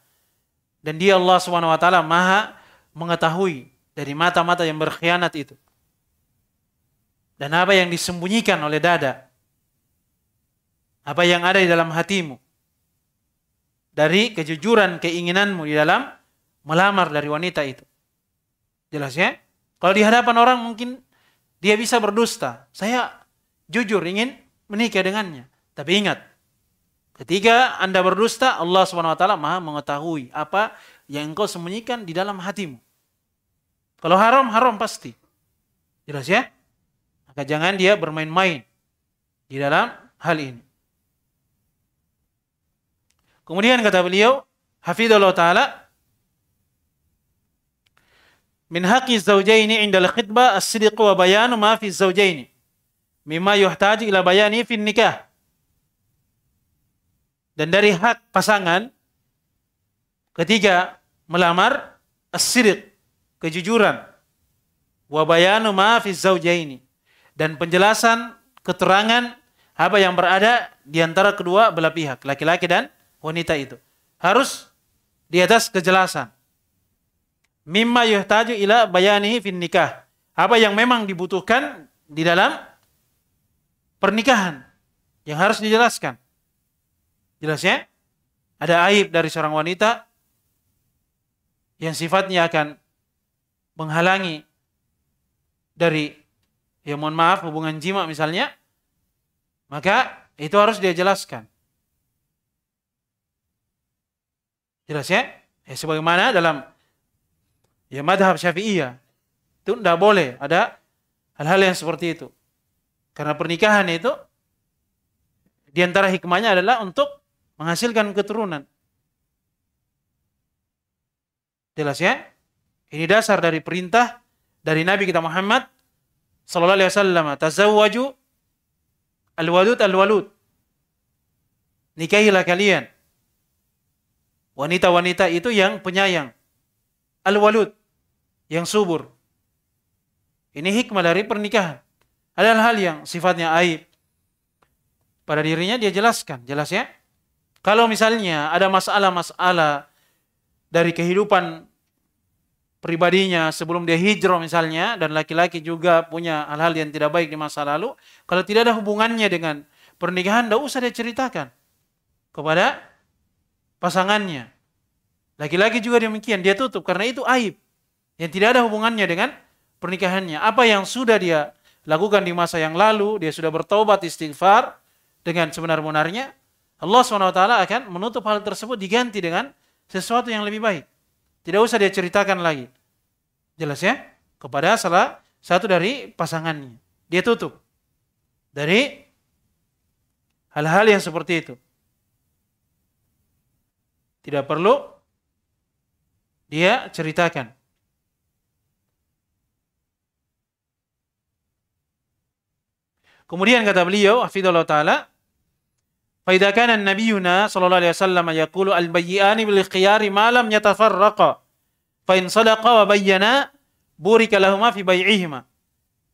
Speaker 1: Dan dia Allah Subhanahu wa taala Maha mengetahui dari mata-mata yang berkhianat itu. Dan apa yang disembunyikan oleh dada. Apa yang ada di dalam hatimu. Dari kejujuran keinginanmu di dalam melamar dari wanita itu. Jelas ya? Kalau di hadapan orang mungkin dia bisa berdusta. Saya jujur ingin menikah dengannya. Tapi ingat, ketika Anda berdusta, Allah Subhanahu wa taala maha mengetahui apa yang engkau sembunyikan di dalam hatimu. Kalau haram, haram pasti. Jelas ya? Maka jangan dia bermain-main di dalam hal ini. Kemudian kata beliau, Hafidhullah Ta'ala, Min haqi zawjaini indal khidbah as sidiq wa bayanu ma fi zawjaini mimma yuhtaji ila bayani fin nikah. Dan dari hak pasangan ketiga melamar as-sidq, kejujuran. Wa bayanu ma fi zaujaini dan penjelasan keterangan apa yang berada di antara kedua belah pihak, laki-laki dan wanita itu. Harus di atas kejelasan. Mimma yuhtaju ila bayanihi fin nikah. Apa yang memang dibutuhkan di dalam pernikahan yang harus dijelaskan. Jelas ya? Ada aib dari seorang wanita yang sifatnya akan menghalangi dari ya mohon maaf hubungan jima misalnya maka itu harus dia jelaskan jelas ya, ya sebagaimana dalam ya madhab syafi'iyah itu tidak boleh ada hal-hal yang seperti itu karena pernikahan itu di antara hikmahnya adalah untuk menghasilkan keturunan. Jelas ya? Ini dasar dari perintah dari Nabi kita Muhammad sallallahu alaihi wasallam, "Tazawwaju al-walud al-walud." Nikahilah kalian wanita-wanita itu yang penyayang. Al-walud yang subur. Ini hikmah dari pernikahan hal-hal yang sifatnya aib pada dirinya dia jelaskan, jelas ya. Kalau misalnya ada masalah-masalah dari kehidupan pribadinya sebelum dia hijrah misalnya dan laki-laki juga punya hal-hal yang tidak baik di masa lalu, kalau tidak ada hubungannya dengan pernikahan, tidak usah dia ceritakan kepada pasangannya. Laki-laki juga demikian, dia tutup karena itu aib yang tidak ada hubungannya dengan pernikahannya. Apa yang sudah dia lakukan di masa yang lalu, dia sudah bertobat istighfar dengan sebenar-benarnya, Allah SWT akan menutup hal tersebut diganti dengan sesuatu yang lebih baik. Tidak usah dia ceritakan lagi. Jelas ya? Kepada salah satu dari pasangannya. Dia tutup. Dari hal-hal yang seperti itu. Tidak perlu dia ceritakan. Kemudian kata beliau, hafizallahu taala, fa idza kana nabiyuna sallallahu alaihi wasallam yaqulu al bayyani bil khiyari ma lam yatafarraqa fa in sadaqa wa bayyana burika lahumā fi bay'ihima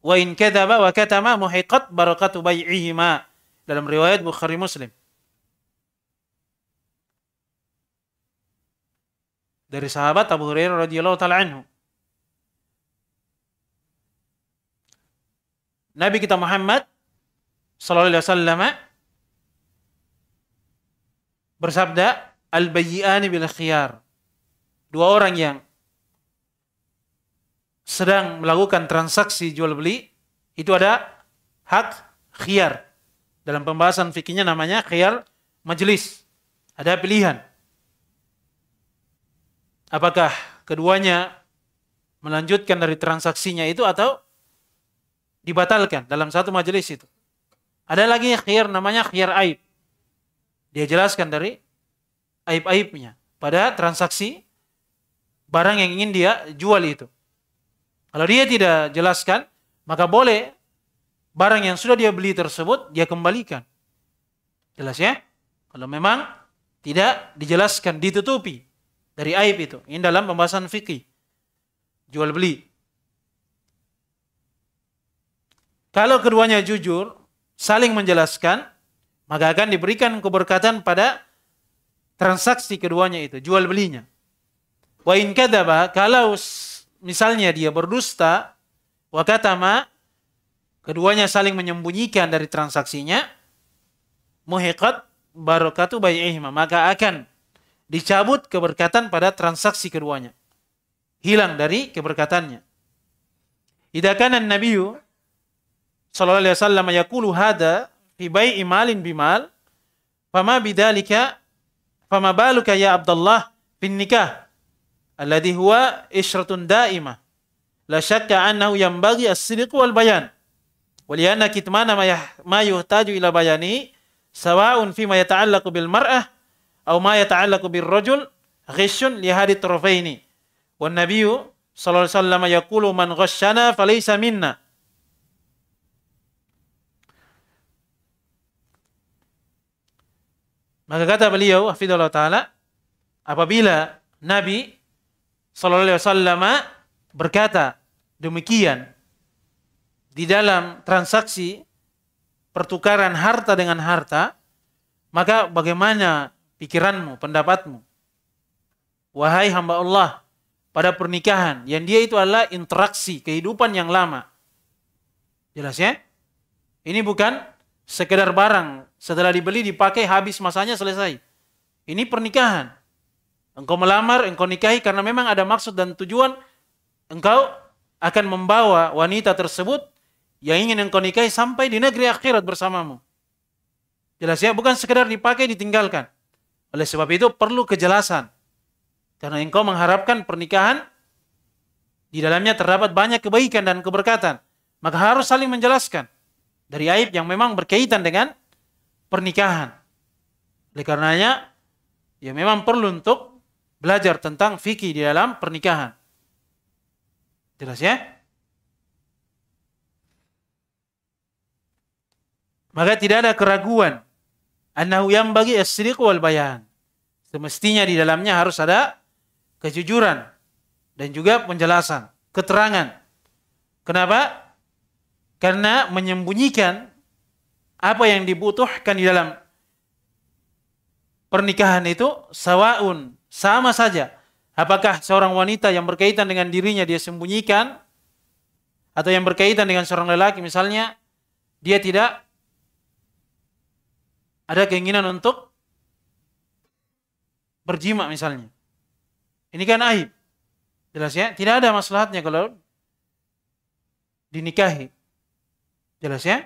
Speaker 1: wa in kadzaba wa katama muhiqat barakatu bay'ihima dalam riwayat Bukhari Muslim. Dari sahabat Abu Hurairah radhiyallahu taala anhu. Nabi kita Muhammad sallallahu alaihi wasallam bersabda al bayyani bil khiyar. Dua orang yang sedang melakukan transaksi jual beli itu ada hak khiyar. Dalam pembahasan fikihnya namanya khiyar majelis. Ada pilihan. Apakah keduanya melanjutkan dari transaksinya itu atau dibatalkan dalam satu majelis itu. Ada lagi khair namanya khair aib. Dia jelaskan dari aib-aibnya pada transaksi barang yang ingin dia jual itu. Kalau dia tidak jelaskan, maka boleh barang yang sudah dia beli tersebut dia kembalikan. Jelas ya? Kalau memang tidak dijelaskan, ditutupi dari aib itu. Ini dalam pembahasan fikih. Jual beli. Kalau keduanya jujur, saling menjelaskan, maka akan diberikan keberkatan pada transaksi keduanya itu, jual belinya. Wa in kadaba, kalau misalnya dia berdusta, wa katama, keduanya saling menyembunyikan dari transaksinya, muhiqat barakatu bayi'ihma, maka akan dicabut keberkatan pada transaksi keduanya. Hilang dari keberkatannya. idakanan kana sallallahu alaihi wasallam yaqulu hada fi bai'i malin bimal fama bidzalika fama baluka ya Abdullah bin nikah alladhi huwa isratun daima la syakka annahu yanbaghi as-sidq wal bayan walianna kitmana ma, yah, ma yuhtaju ila bayani sawa'un fi ma yata'allaqu bil mar'ah aw ma yata'allaqu bir rajul ghishun li hadhi tarafaini wan sallallahu alaihi wasallam yaqulu man ghashshana faleisa minna Maka kata beliau, Hafidullah Ta'ala, apabila Nabi SAW berkata demikian di dalam transaksi pertukaran harta dengan harta, maka bagaimana pikiranmu, pendapatmu? Wahai hamba Allah, pada pernikahan yang dia itu adalah interaksi kehidupan yang lama. Jelas ya? Ini bukan sekedar barang setelah dibeli, dipakai, habis masanya selesai. Ini pernikahan. Engkau melamar, engkau nikahi karena memang ada maksud dan tujuan engkau akan membawa wanita tersebut yang ingin engkau nikahi sampai di negeri akhirat bersamamu. Jelas ya, bukan sekedar dipakai ditinggalkan. Oleh sebab itu perlu kejelasan. Karena engkau mengharapkan pernikahan di dalamnya terdapat banyak kebaikan dan keberkatan. Maka harus saling menjelaskan dari aib yang memang berkaitan dengan pernikahan. Oleh karenanya, ya memang perlu untuk belajar tentang fikih di dalam pernikahan. Jelas ya? Maka tidak ada keraguan. Annahu yang bagi asriq wal bayan. Semestinya di dalamnya harus ada kejujuran dan juga penjelasan, keterangan. Kenapa? Karena menyembunyikan apa yang dibutuhkan di dalam pernikahan itu sawaun, sama saja. Apakah seorang wanita yang berkaitan dengan dirinya dia sembunyikan atau yang berkaitan dengan seorang lelaki misalnya dia tidak ada keinginan untuk berjima misalnya. Ini kan aib. Jelas ya? Tidak ada maslahatnya kalau dinikahi. Jelas ya?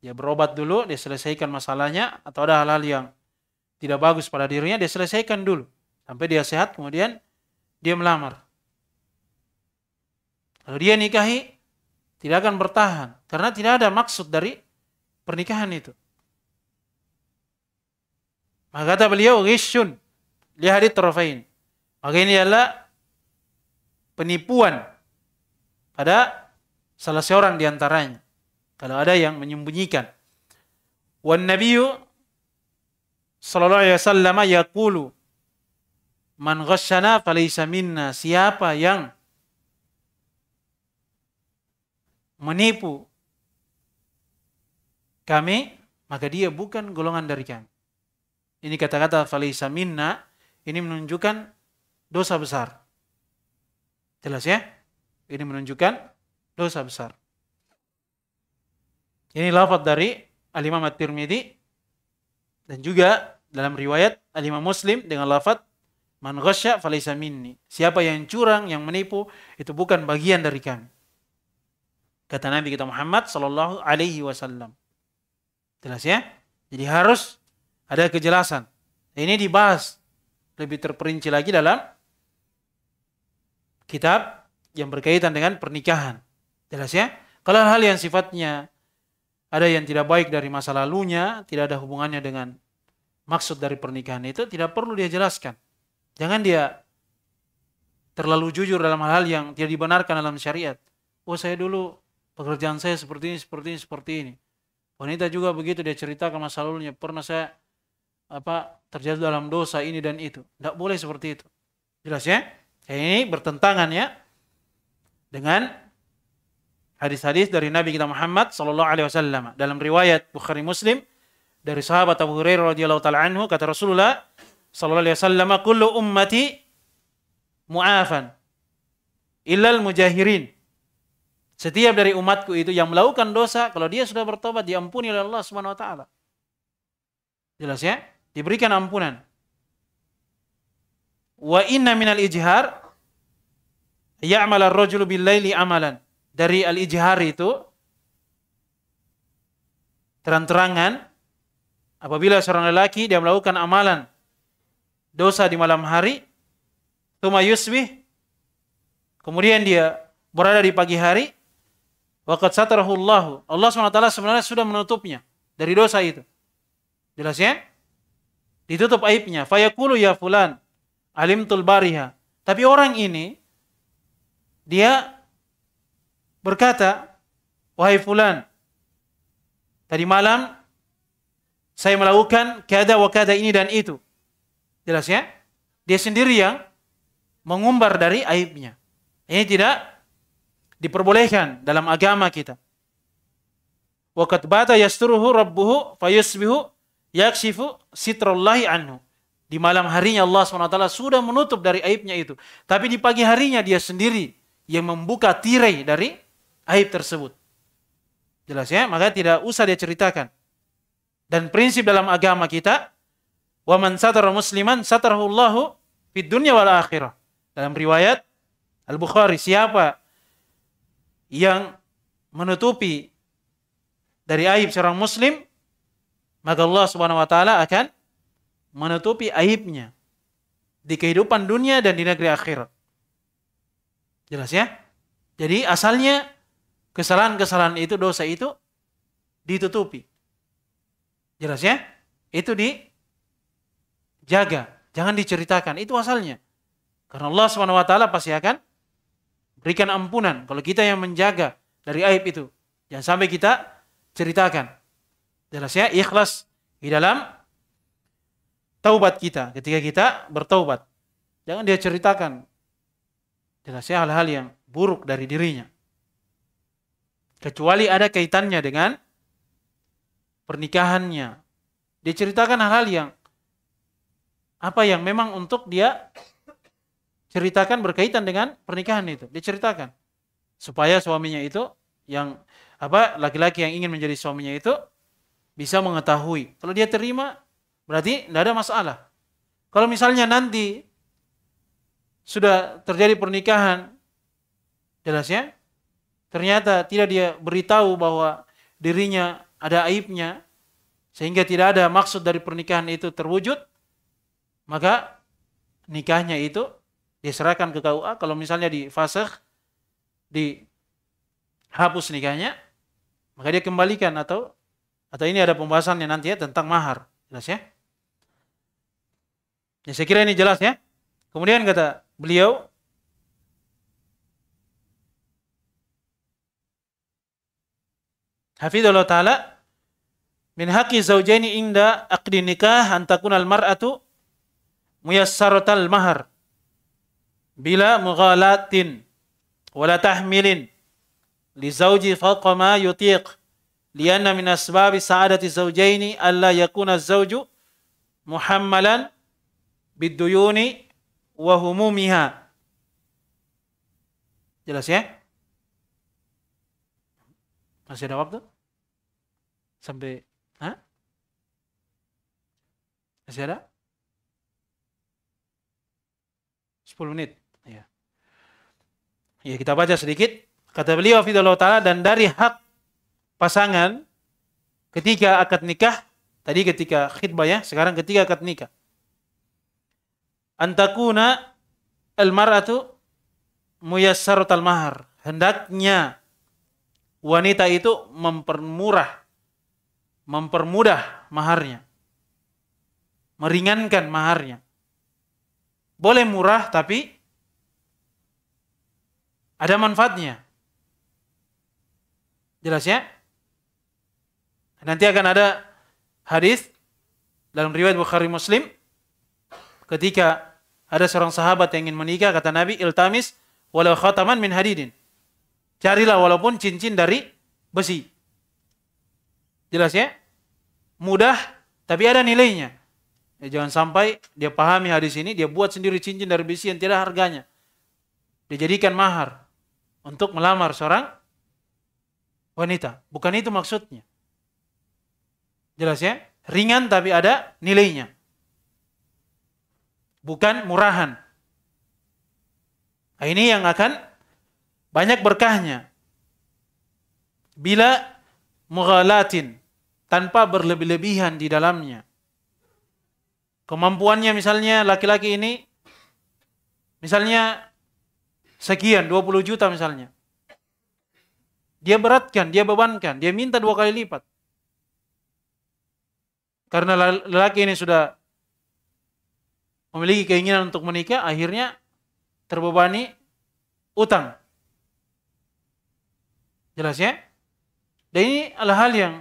Speaker 1: Dia berobat dulu, dia selesaikan masalahnya atau ada hal-hal yang tidak bagus pada dirinya, dia selesaikan dulu sampai dia sehat kemudian dia melamar. Kalau dia nikahi tidak akan bertahan karena tidak ada maksud dari pernikahan itu. Maka kata beliau ghishun lihat hadith terofain. Maka ini adalah penipuan pada salah seorang diantaranya. antaranya. Kalau ada yang menyembunyikan. Wan nabiyyu sallallahu alaihi wasallam yaqulu man ghasyana falaysa minna. Siapa yang menipu kami, maka dia bukan golongan dari kami. Ini kata-kata falaysa minna ini menunjukkan dosa besar. Jelas ya? Ini menunjukkan dosa besar. Ini lafaz dari Al-Imam At-Tirmidzi dan juga dalam riwayat Al-Imam Muslim dengan lafaz man ghasya falaysa minni. Siapa yang curang, yang menipu itu bukan bagian dari kami. Kata Nabi kita Muhammad sallallahu alaihi wasallam. Jelas ya? Jadi harus ada kejelasan. Ini dibahas lebih terperinci lagi dalam kitab yang berkaitan dengan pernikahan. Jelas ya? Kalau hal yang sifatnya ada yang tidak baik dari masa lalunya, tidak ada hubungannya dengan maksud dari pernikahan itu, tidak perlu dia jelaskan. Jangan dia terlalu jujur dalam hal-hal yang tidak dibenarkan dalam syariat. Oh saya dulu pekerjaan saya seperti ini, seperti ini, seperti ini. Wanita juga begitu dia ceritakan masa lalunya. Pernah saya apa terjatuh dalam dosa ini dan itu. Tidak boleh seperti itu. Jelas ya? Ini bertentangan ya dengan hadis-hadis dari Nabi kita Muhammad Shallallahu Alaihi Wasallam dalam riwayat Bukhari Muslim dari sahabat Abu Hurairah radhiyallahu taala anhu kata Rasulullah Sallallahu Alaihi Wasallam kullu ummati mu'afan ilal mujahirin setiap dari umatku itu yang melakukan dosa kalau dia sudah bertobat diampuni oleh Allah Subhanahu wa taala jelas ya diberikan ampunan wa inna minal ijhar ya'mal ar-rajulu bil-laili amalan dari al-ijhar itu terang-terangan apabila seorang lelaki dia melakukan amalan dosa di malam hari tuma yusbih kemudian dia berada di pagi hari waqad satarahu Allah Allah SWT sebenarnya sudah menutupnya dari dosa itu jelas ya ditutup aibnya fayakulu ya fulan alimtul bariha tapi orang ini dia berkata, "Wahai fulan, tadi malam saya melakukan kada wa ini dan itu." Jelas ya? Dia sendiri yang mengumbar dari aibnya. Ini tidak diperbolehkan dalam agama kita. Waqat bata yasturuhu rabbuhu fayusbihu yakshifu sitrallahi anhu. Di malam harinya Allah SWT sudah menutup dari aibnya itu. Tapi di pagi harinya dia sendiri yang membuka tirai dari aib tersebut. Jelas ya? Maka tidak usah dia ceritakan. Dan prinsip dalam agama kita, wa man satara musliman satarahullahu fid dunya wal akhirah. Dalam riwayat Al-Bukhari, siapa yang menutupi dari aib seorang muslim, maka Allah Subhanahu wa taala akan menutupi aibnya di kehidupan dunia dan di negeri akhirat. Jelas ya? Jadi asalnya Kesalahan-kesalahan itu, dosa itu ditutupi. Jelas ya? Itu dijaga. Jangan diceritakan. Itu asalnya. Karena Allah swt pasti akan berikan ampunan. Kalau kita yang menjaga dari aib itu. Jangan sampai kita ceritakan. Jelas ya? Ikhlas di dalam taubat kita. Ketika kita bertaubat. Jangan dia ceritakan. Jelas ya hal-hal yang buruk dari dirinya kecuali ada kaitannya dengan pernikahannya. Dia ceritakan hal-hal yang apa yang memang untuk dia ceritakan berkaitan dengan pernikahan itu. Dia ceritakan supaya suaminya itu yang apa laki-laki yang ingin menjadi suaminya itu bisa mengetahui. Kalau dia terima berarti tidak ada masalah. Kalau misalnya nanti sudah terjadi pernikahan jelasnya ternyata tidak dia beritahu bahwa dirinya ada aibnya sehingga tidak ada maksud dari pernikahan itu terwujud maka nikahnya itu diserahkan ke KUA kalau misalnya di di hapus nikahnya maka dia kembalikan atau atau ini ada pembahasan yang nanti ya tentang mahar jelas ya ya saya kira ini jelas ya kemudian kata beliau Hafidhullah taala min haki zaujaini inda akdi nikah al mar'atu muyassaratal mahar bila mughalatin wala tahmilin li zauji faqa ma yutiq lianna min asbabi sa'adati zaujaini alla yakuna zauju muhammalan biduyuni wa humumiha jelas ya masih ada waktu sampai ha? Masih ada? 10 menit. Ya. ya kita baca sedikit. Kata beliau fitulah Ta'ala dan dari hak pasangan ketika akad nikah, tadi ketika khidbah ya, sekarang ketika akad nikah. Antakuna almar'atu muyasarotal mahar. Hendaknya wanita itu mempermurah mempermudah maharnya, meringankan maharnya. Boleh murah tapi ada manfaatnya. Jelas ya? Nanti akan ada hadis dalam riwayat Bukhari Muslim ketika ada seorang sahabat yang ingin menikah kata Nabi iltamis walau khataman min hadidin. Carilah walaupun cincin dari besi. Jelas ya? mudah tapi ada nilainya. Ya, jangan sampai dia pahami hadis ini, dia buat sendiri cincin dari besi yang tidak harganya. Dia jadikan mahar untuk melamar seorang wanita. Bukan itu maksudnya. Jelas ya? Ringan tapi ada nilainya. Bukan murahan. Nah, ini yang akan banyak berkahnya. Bila mughalatin tanpa berlebih-lebihan di dalamnya. Kemampuannya misalnya laki-laki ini misalnya sekian 20 juta misalnya. Dia beratkan, dia bebankan, dia minta dua kali lipat. Karena lelaki ini sudah memiliki keinginan untuk menikah, akhirnya terbebani utang. Jelas ya? Dan ini adalah hal yang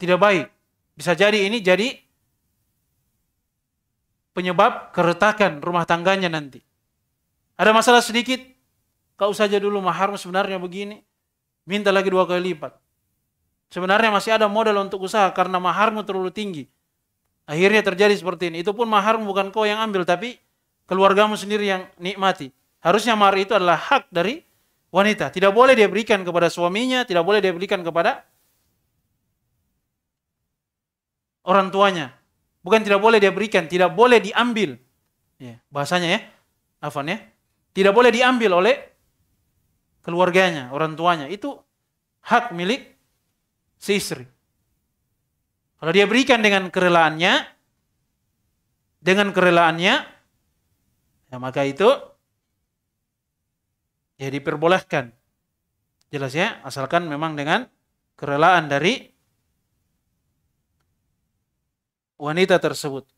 Speaker 1: tidak baik. Bisa jadi ini jadi penyebab keretakan rumah tangganya nanti. Ada masalah sedikit, kau saja dulu mahar sebenarnya begini, minta lagi dua kali lipat. Sebenarnya masih ada modal untuk usaha karena maharmu terlalu tinggi. Akhirnya terjadi seperti ini. Itu pun maharmu bukan kau yang ambil, tapi keluargamu sendiri yang nikmati. Harusnya mahar itu adalah hak dari wanita. Tidak boleh dia berikan kepada suaminya, tidak boleh dia berikan kepada orang tuanya. Bukan tidak boleh dia berikan, tidak boleh diambil. Ya, bahasanya ya, Afan ya. Tidak boleh diambil oleh keluarganya, orang tuanya. Itu hak milik si istri. Kalau dia berikan dengan kerelaannya, dengan kerelaannya, ya maka itu ya diperbolehkan. Jelas ya, asalkan memang dengan kerelaan dari wanita tersebut.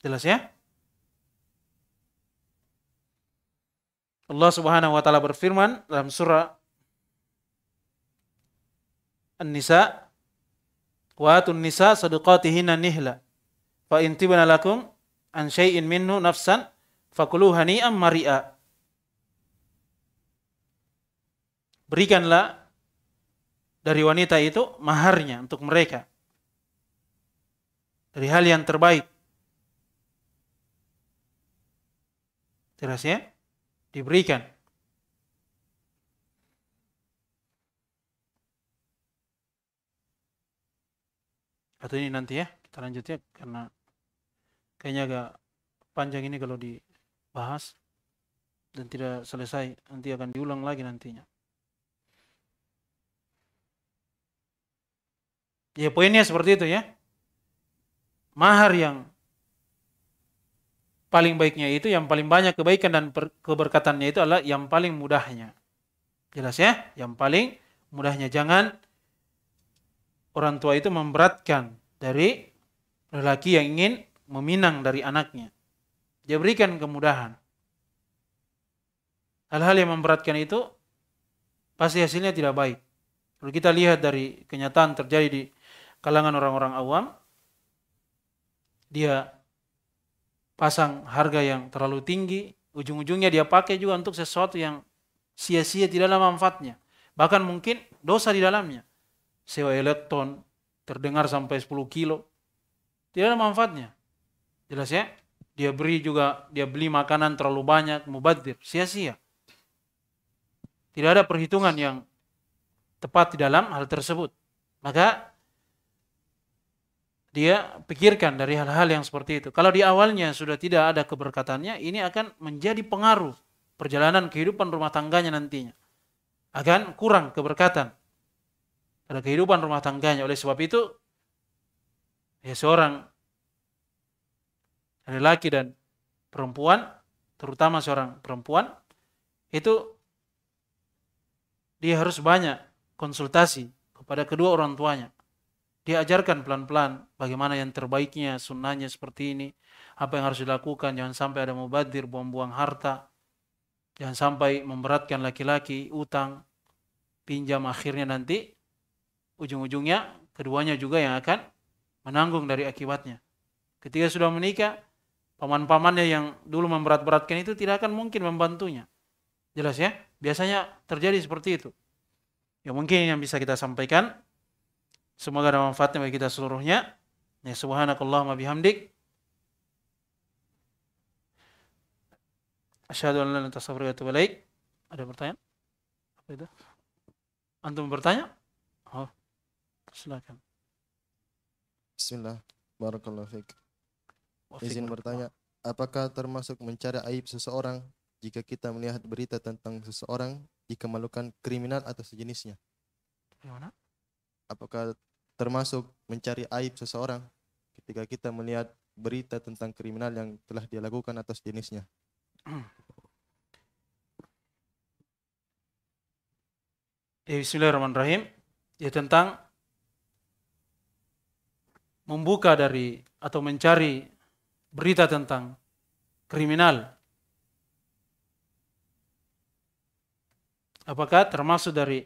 Speaker 1: Jelas ya? Allah Subhanahu wa taala berfirman dalam surah An-Nisa wa atun nisa sadaqatihinna nihla fa in tibana lakum an shay'in minhu nafsan fakuluhu hani'an mari'a Berikanlah dari wanita itu maharnya untuk mereka dari hal yang terbaik. Jelas ya? Diberikan. Atau ini nanti ya, kita lanjut ya karena kayaknya agak panjang ini kalau dibahas dan tidak selesai. Nanti akan diulang lagi nantinya. Ya poinnya seperti itu ya mahar yang paling baiknya itu yang paling banyak kebaikan dan keberkatannya itu adalah yang paling mudahnya. Jelas ya? Yang paling mudahnya jangan orang tua itu memberatkan dari lelaki yang ingin meminang dari anaknya. Dia berikan kemudahan. Hal-hal yang memberatkan itu pasti hasilnya tidak baik. Kalau kita lihat dari kenyataan terjadi di kalangan orang-orang awam, dia pasang harga yang terlalu tinggi, ujung-ujungnya dia pakai juga untuk sesuatu yang sia-sia tidak ada manfaatnya. Bahkan mungkin dosa di dalamnya. Sewa elektron terdengar sampai 10 kilo. Tidak ada manfaatnya. Jelas ya? Dia beri juga, dia beli makanan terlalu banyak, mubadir, sia-sia. Tidak ada perhitungan yang tepat di dalam hal tersebut. Maka dia pikirkan dari hal-hal yang seperti itu. Kalau di awalnya sudah tidak ada keberkatannya, ini akan menjadi pengaruh perjalanan kehidupan rumah tangganya nantinya. Akan kurang keberkatan pada kehidupan rumah tangganya. Oleh sebab itu, ya seorang laki dan perempuan, terutama seorang perempuan, itu dia harus banyak konsultasi kepada kedua orang tuanya diajarkan pelan-pelan bagaimana yang terbaiknya sunnahnya seperti ini apa yang harus dilakukan jangan sampai ada mubadir buang-buang harta jangan sampai memberatkan laki-laki utang pinjam akhirnya nanti ujung-ujungnya keduanya juga yang akan menanggung dari akibatnya ketika sudah menikah paman-pamannya yang dulu memberat-beratkan itu tidak akan mungkin membantunya jelas ya biasanya terjadi seperti itu ya mungkin yang bisa kita sampaikan Semoga ada manfaatnya bagi kita seluruhnya. Ya subhanakallahumma bihamdik. Asyhadu an la ilaha illa anta Ada pertanyaan? Apa itu? Antum bertanya? Oh. Silakan. Bismillah. Barakallahu fiik. Izin bertanya, apakah termasuk mencari aib seseorang jika kita melihat berita tentang seseorang dikemalukan kriminal atau sejenisnya? Gimana? Apakah termasuk mencari aib seseorang ketika kita melihat berita tentang kriminal yang telah dia lakukan atas jenisnya. Ya, Bismillahirrahmanirrahim. Ya tentang membuka dari atau mencari berita tentang kriminal. Apakah termasuk dari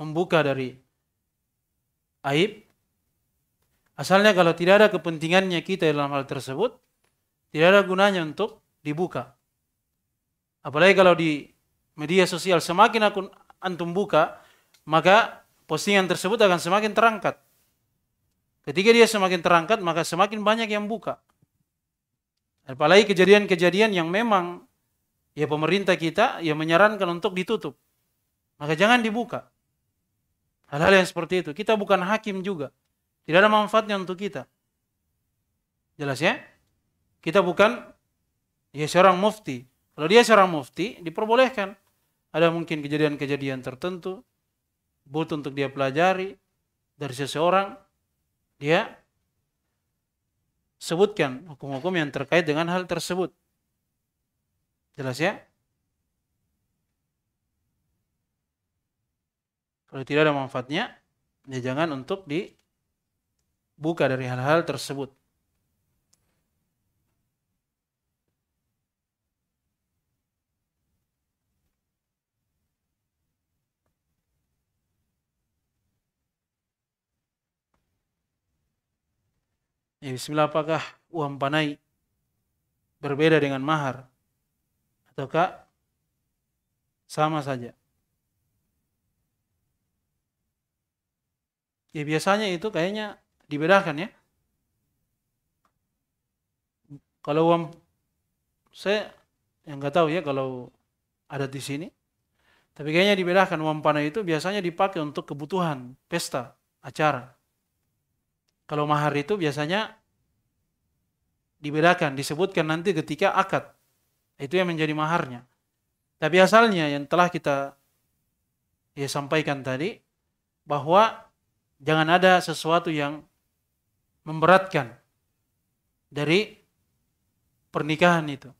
Speaker 1: membuka dari aib asalnya kalau tidak ada kepentingannya kita dalam hal tersebut tidak ada gunanya untuk dibuka apalagi kalau di media sosial semakin akun antum buka maka postingan tersebut akan semakin terangkat ketika dia semakin terangkat maka semakin banyak yang buka apalagi kejadian-kejadian yang memang ya pemerintah kita ya menyarankan untuk ditutup maka jangan dibuka Hal-hal yang seperti itu. Kita bukan hakim juga. Tidak ada manfaatnya untuk kita. Jelas ya? Kita bukan ya seorang mufti. Kalau dia seorang mufti, diperbolehkan. Ada mungkin kejadian-kejadian tertentu butuh untuk dia pelajari dari seseorang dia sebutkan hukum-hukum yang terkait dengan hal tersebut. Jelas ya? kalau tidak ada manfaatnya ya jangan untuk dibuka dari hal-hal tersebut Ya, bismillah apakah uang panai berbeda dengan mahar? Ataukah sama saja? Ya biasanya itu kayaknya dibedakan ya. Kalau uang saya yang nggak tahu ya kalau ada di sini. Tapi kayaknya dibedakan uang panah itu biasanya dipakai untuk kebutuhan pesta, acara. Kalau mahar itu biasanya dibedakan, disebutkan nanti ketika akad. Itu yang menjadi maharnya. Tapi asalnya yang telah kita ya sampaikan tadi bahwa Jangan ada sesuatu yang memberatkan dari pernikahan itu.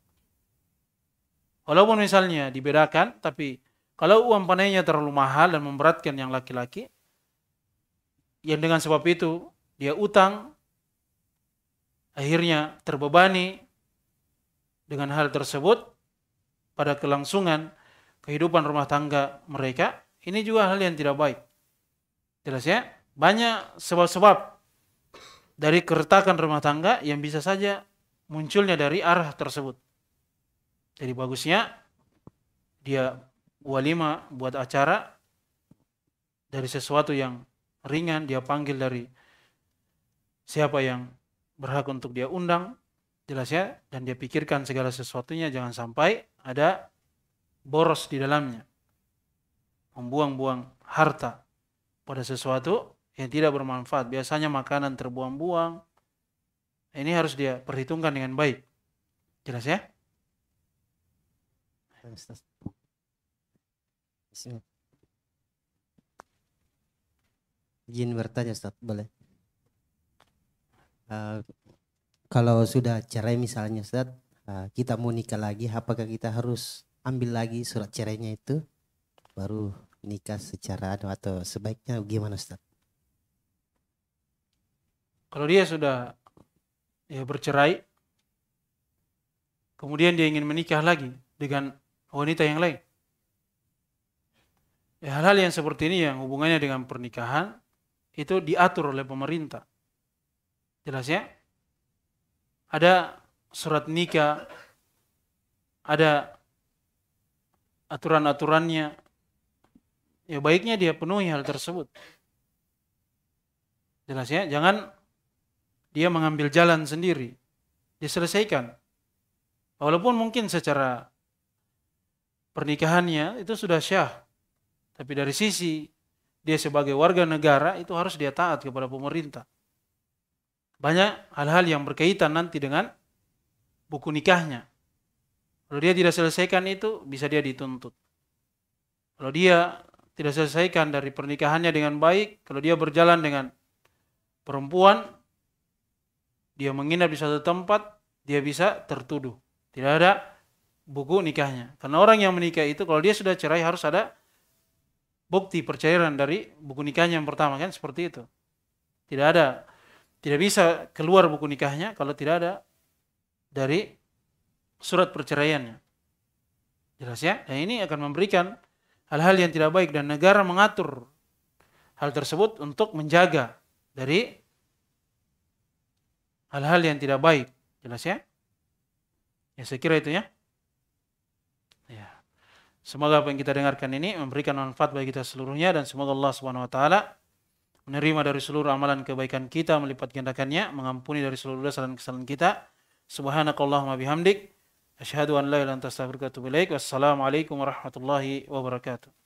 Speaker 1: Walaupun misalnya dibedakan, tapi kalau uang panennya terlalu mahal dan memberatkan yang laki-laki, yang dengan sebab itu dia utang, akhirnya terbebani dengan hal tersebut pada kelangsungan kehidupan rumah tangga mereka, ini juga hal yang tidak baik. Jelas ya? banyak sebab-sebab dari keretakan rumah tangga yang bisa saja munculnya dari arah tersebut. Jadi bagusnya dia walima buat acara dari sesuatu yang ringan dia panggil dari siapa yang berhak untuk dia undang jelas ya dan dia pikirkan segala sesuatunya jangan sampai ada boros di dalamnya membuang-buang harta pada sesuatu yang tidak bermanfaat. Biasanya makanan terbuang-buang. Ini harus dia perhitungkan dengan baik. Jelas ya? Izin bertanya Ustaz, boleh? Uh, kalau sudah cerai misalnya Ustaz, uh, kita mau nikah lagi, apakah kita harus ambil lagi surat cerainya itu baru nikah secara anu atau sebaiknya gimana Ustaz? kalau dia sudah ya bercerai kemudian dia ingin menikah lagi dengan wanita yang lain hal ya, hal-hal yang seperti ini yang hubungannya dengan pernikahan itu diatur oleh pemerintah jelas ya ada surat nikah ada aturan-aturannya ya baiknya dia penuhi hal tersebut jelas ya jangan dia mengambil jalan sendiri, diselesaikan. Walaupun mungkin secara pernikahannya itu sudah syah, tapi dari sisi dia sebagai warga negara itu harus dia taat kepada pemerintah. Banyak hal-hal yang berkaitan nanti dengan buku nikahnya. Kalau dia tidak selesaikan itu bisa dia dituntut. Kalau dia tidak selesaikan dari pernikahannya dengan baik, kalau dia berjalan dengan perempuan dia menginap di suatu tempat, dia bisa tertuduh. Tidak ada buku nikahnya. Karena orang yang menikah itu kalau dia sudah cerai harus ada bukti perceraian dari buku nikahnya yang pertama kan seperti itu. Tidak ada tidak bisa keluar buku nikahnya kalau tidak ada dari surat perceraiannya. Jelas ya? Dan nah, ini akan memberikan hal-hal yang tidak baik dan negara mengatur hal tersebut untuk menjaga dari hal-hal yang tidak baik. Jelas ya? Ya saya kira itu ya. Ya. Semoga apa yang kita dengarkan ini memberikan manfaat bagi kita seluruhnya dan semoga Allah Subhanahu wa taala menerima dari seluruh amalan kebaikan kita melipat gandakannya, mengampuni dari seluruh dosa dan kesalahan kita. Subhanakallahumma bihamdik asyhadu an la ilaha illa anta astaghfiruka wa atubu ilaik. Wassalamualaikum warahmatullahi wabarakatuh.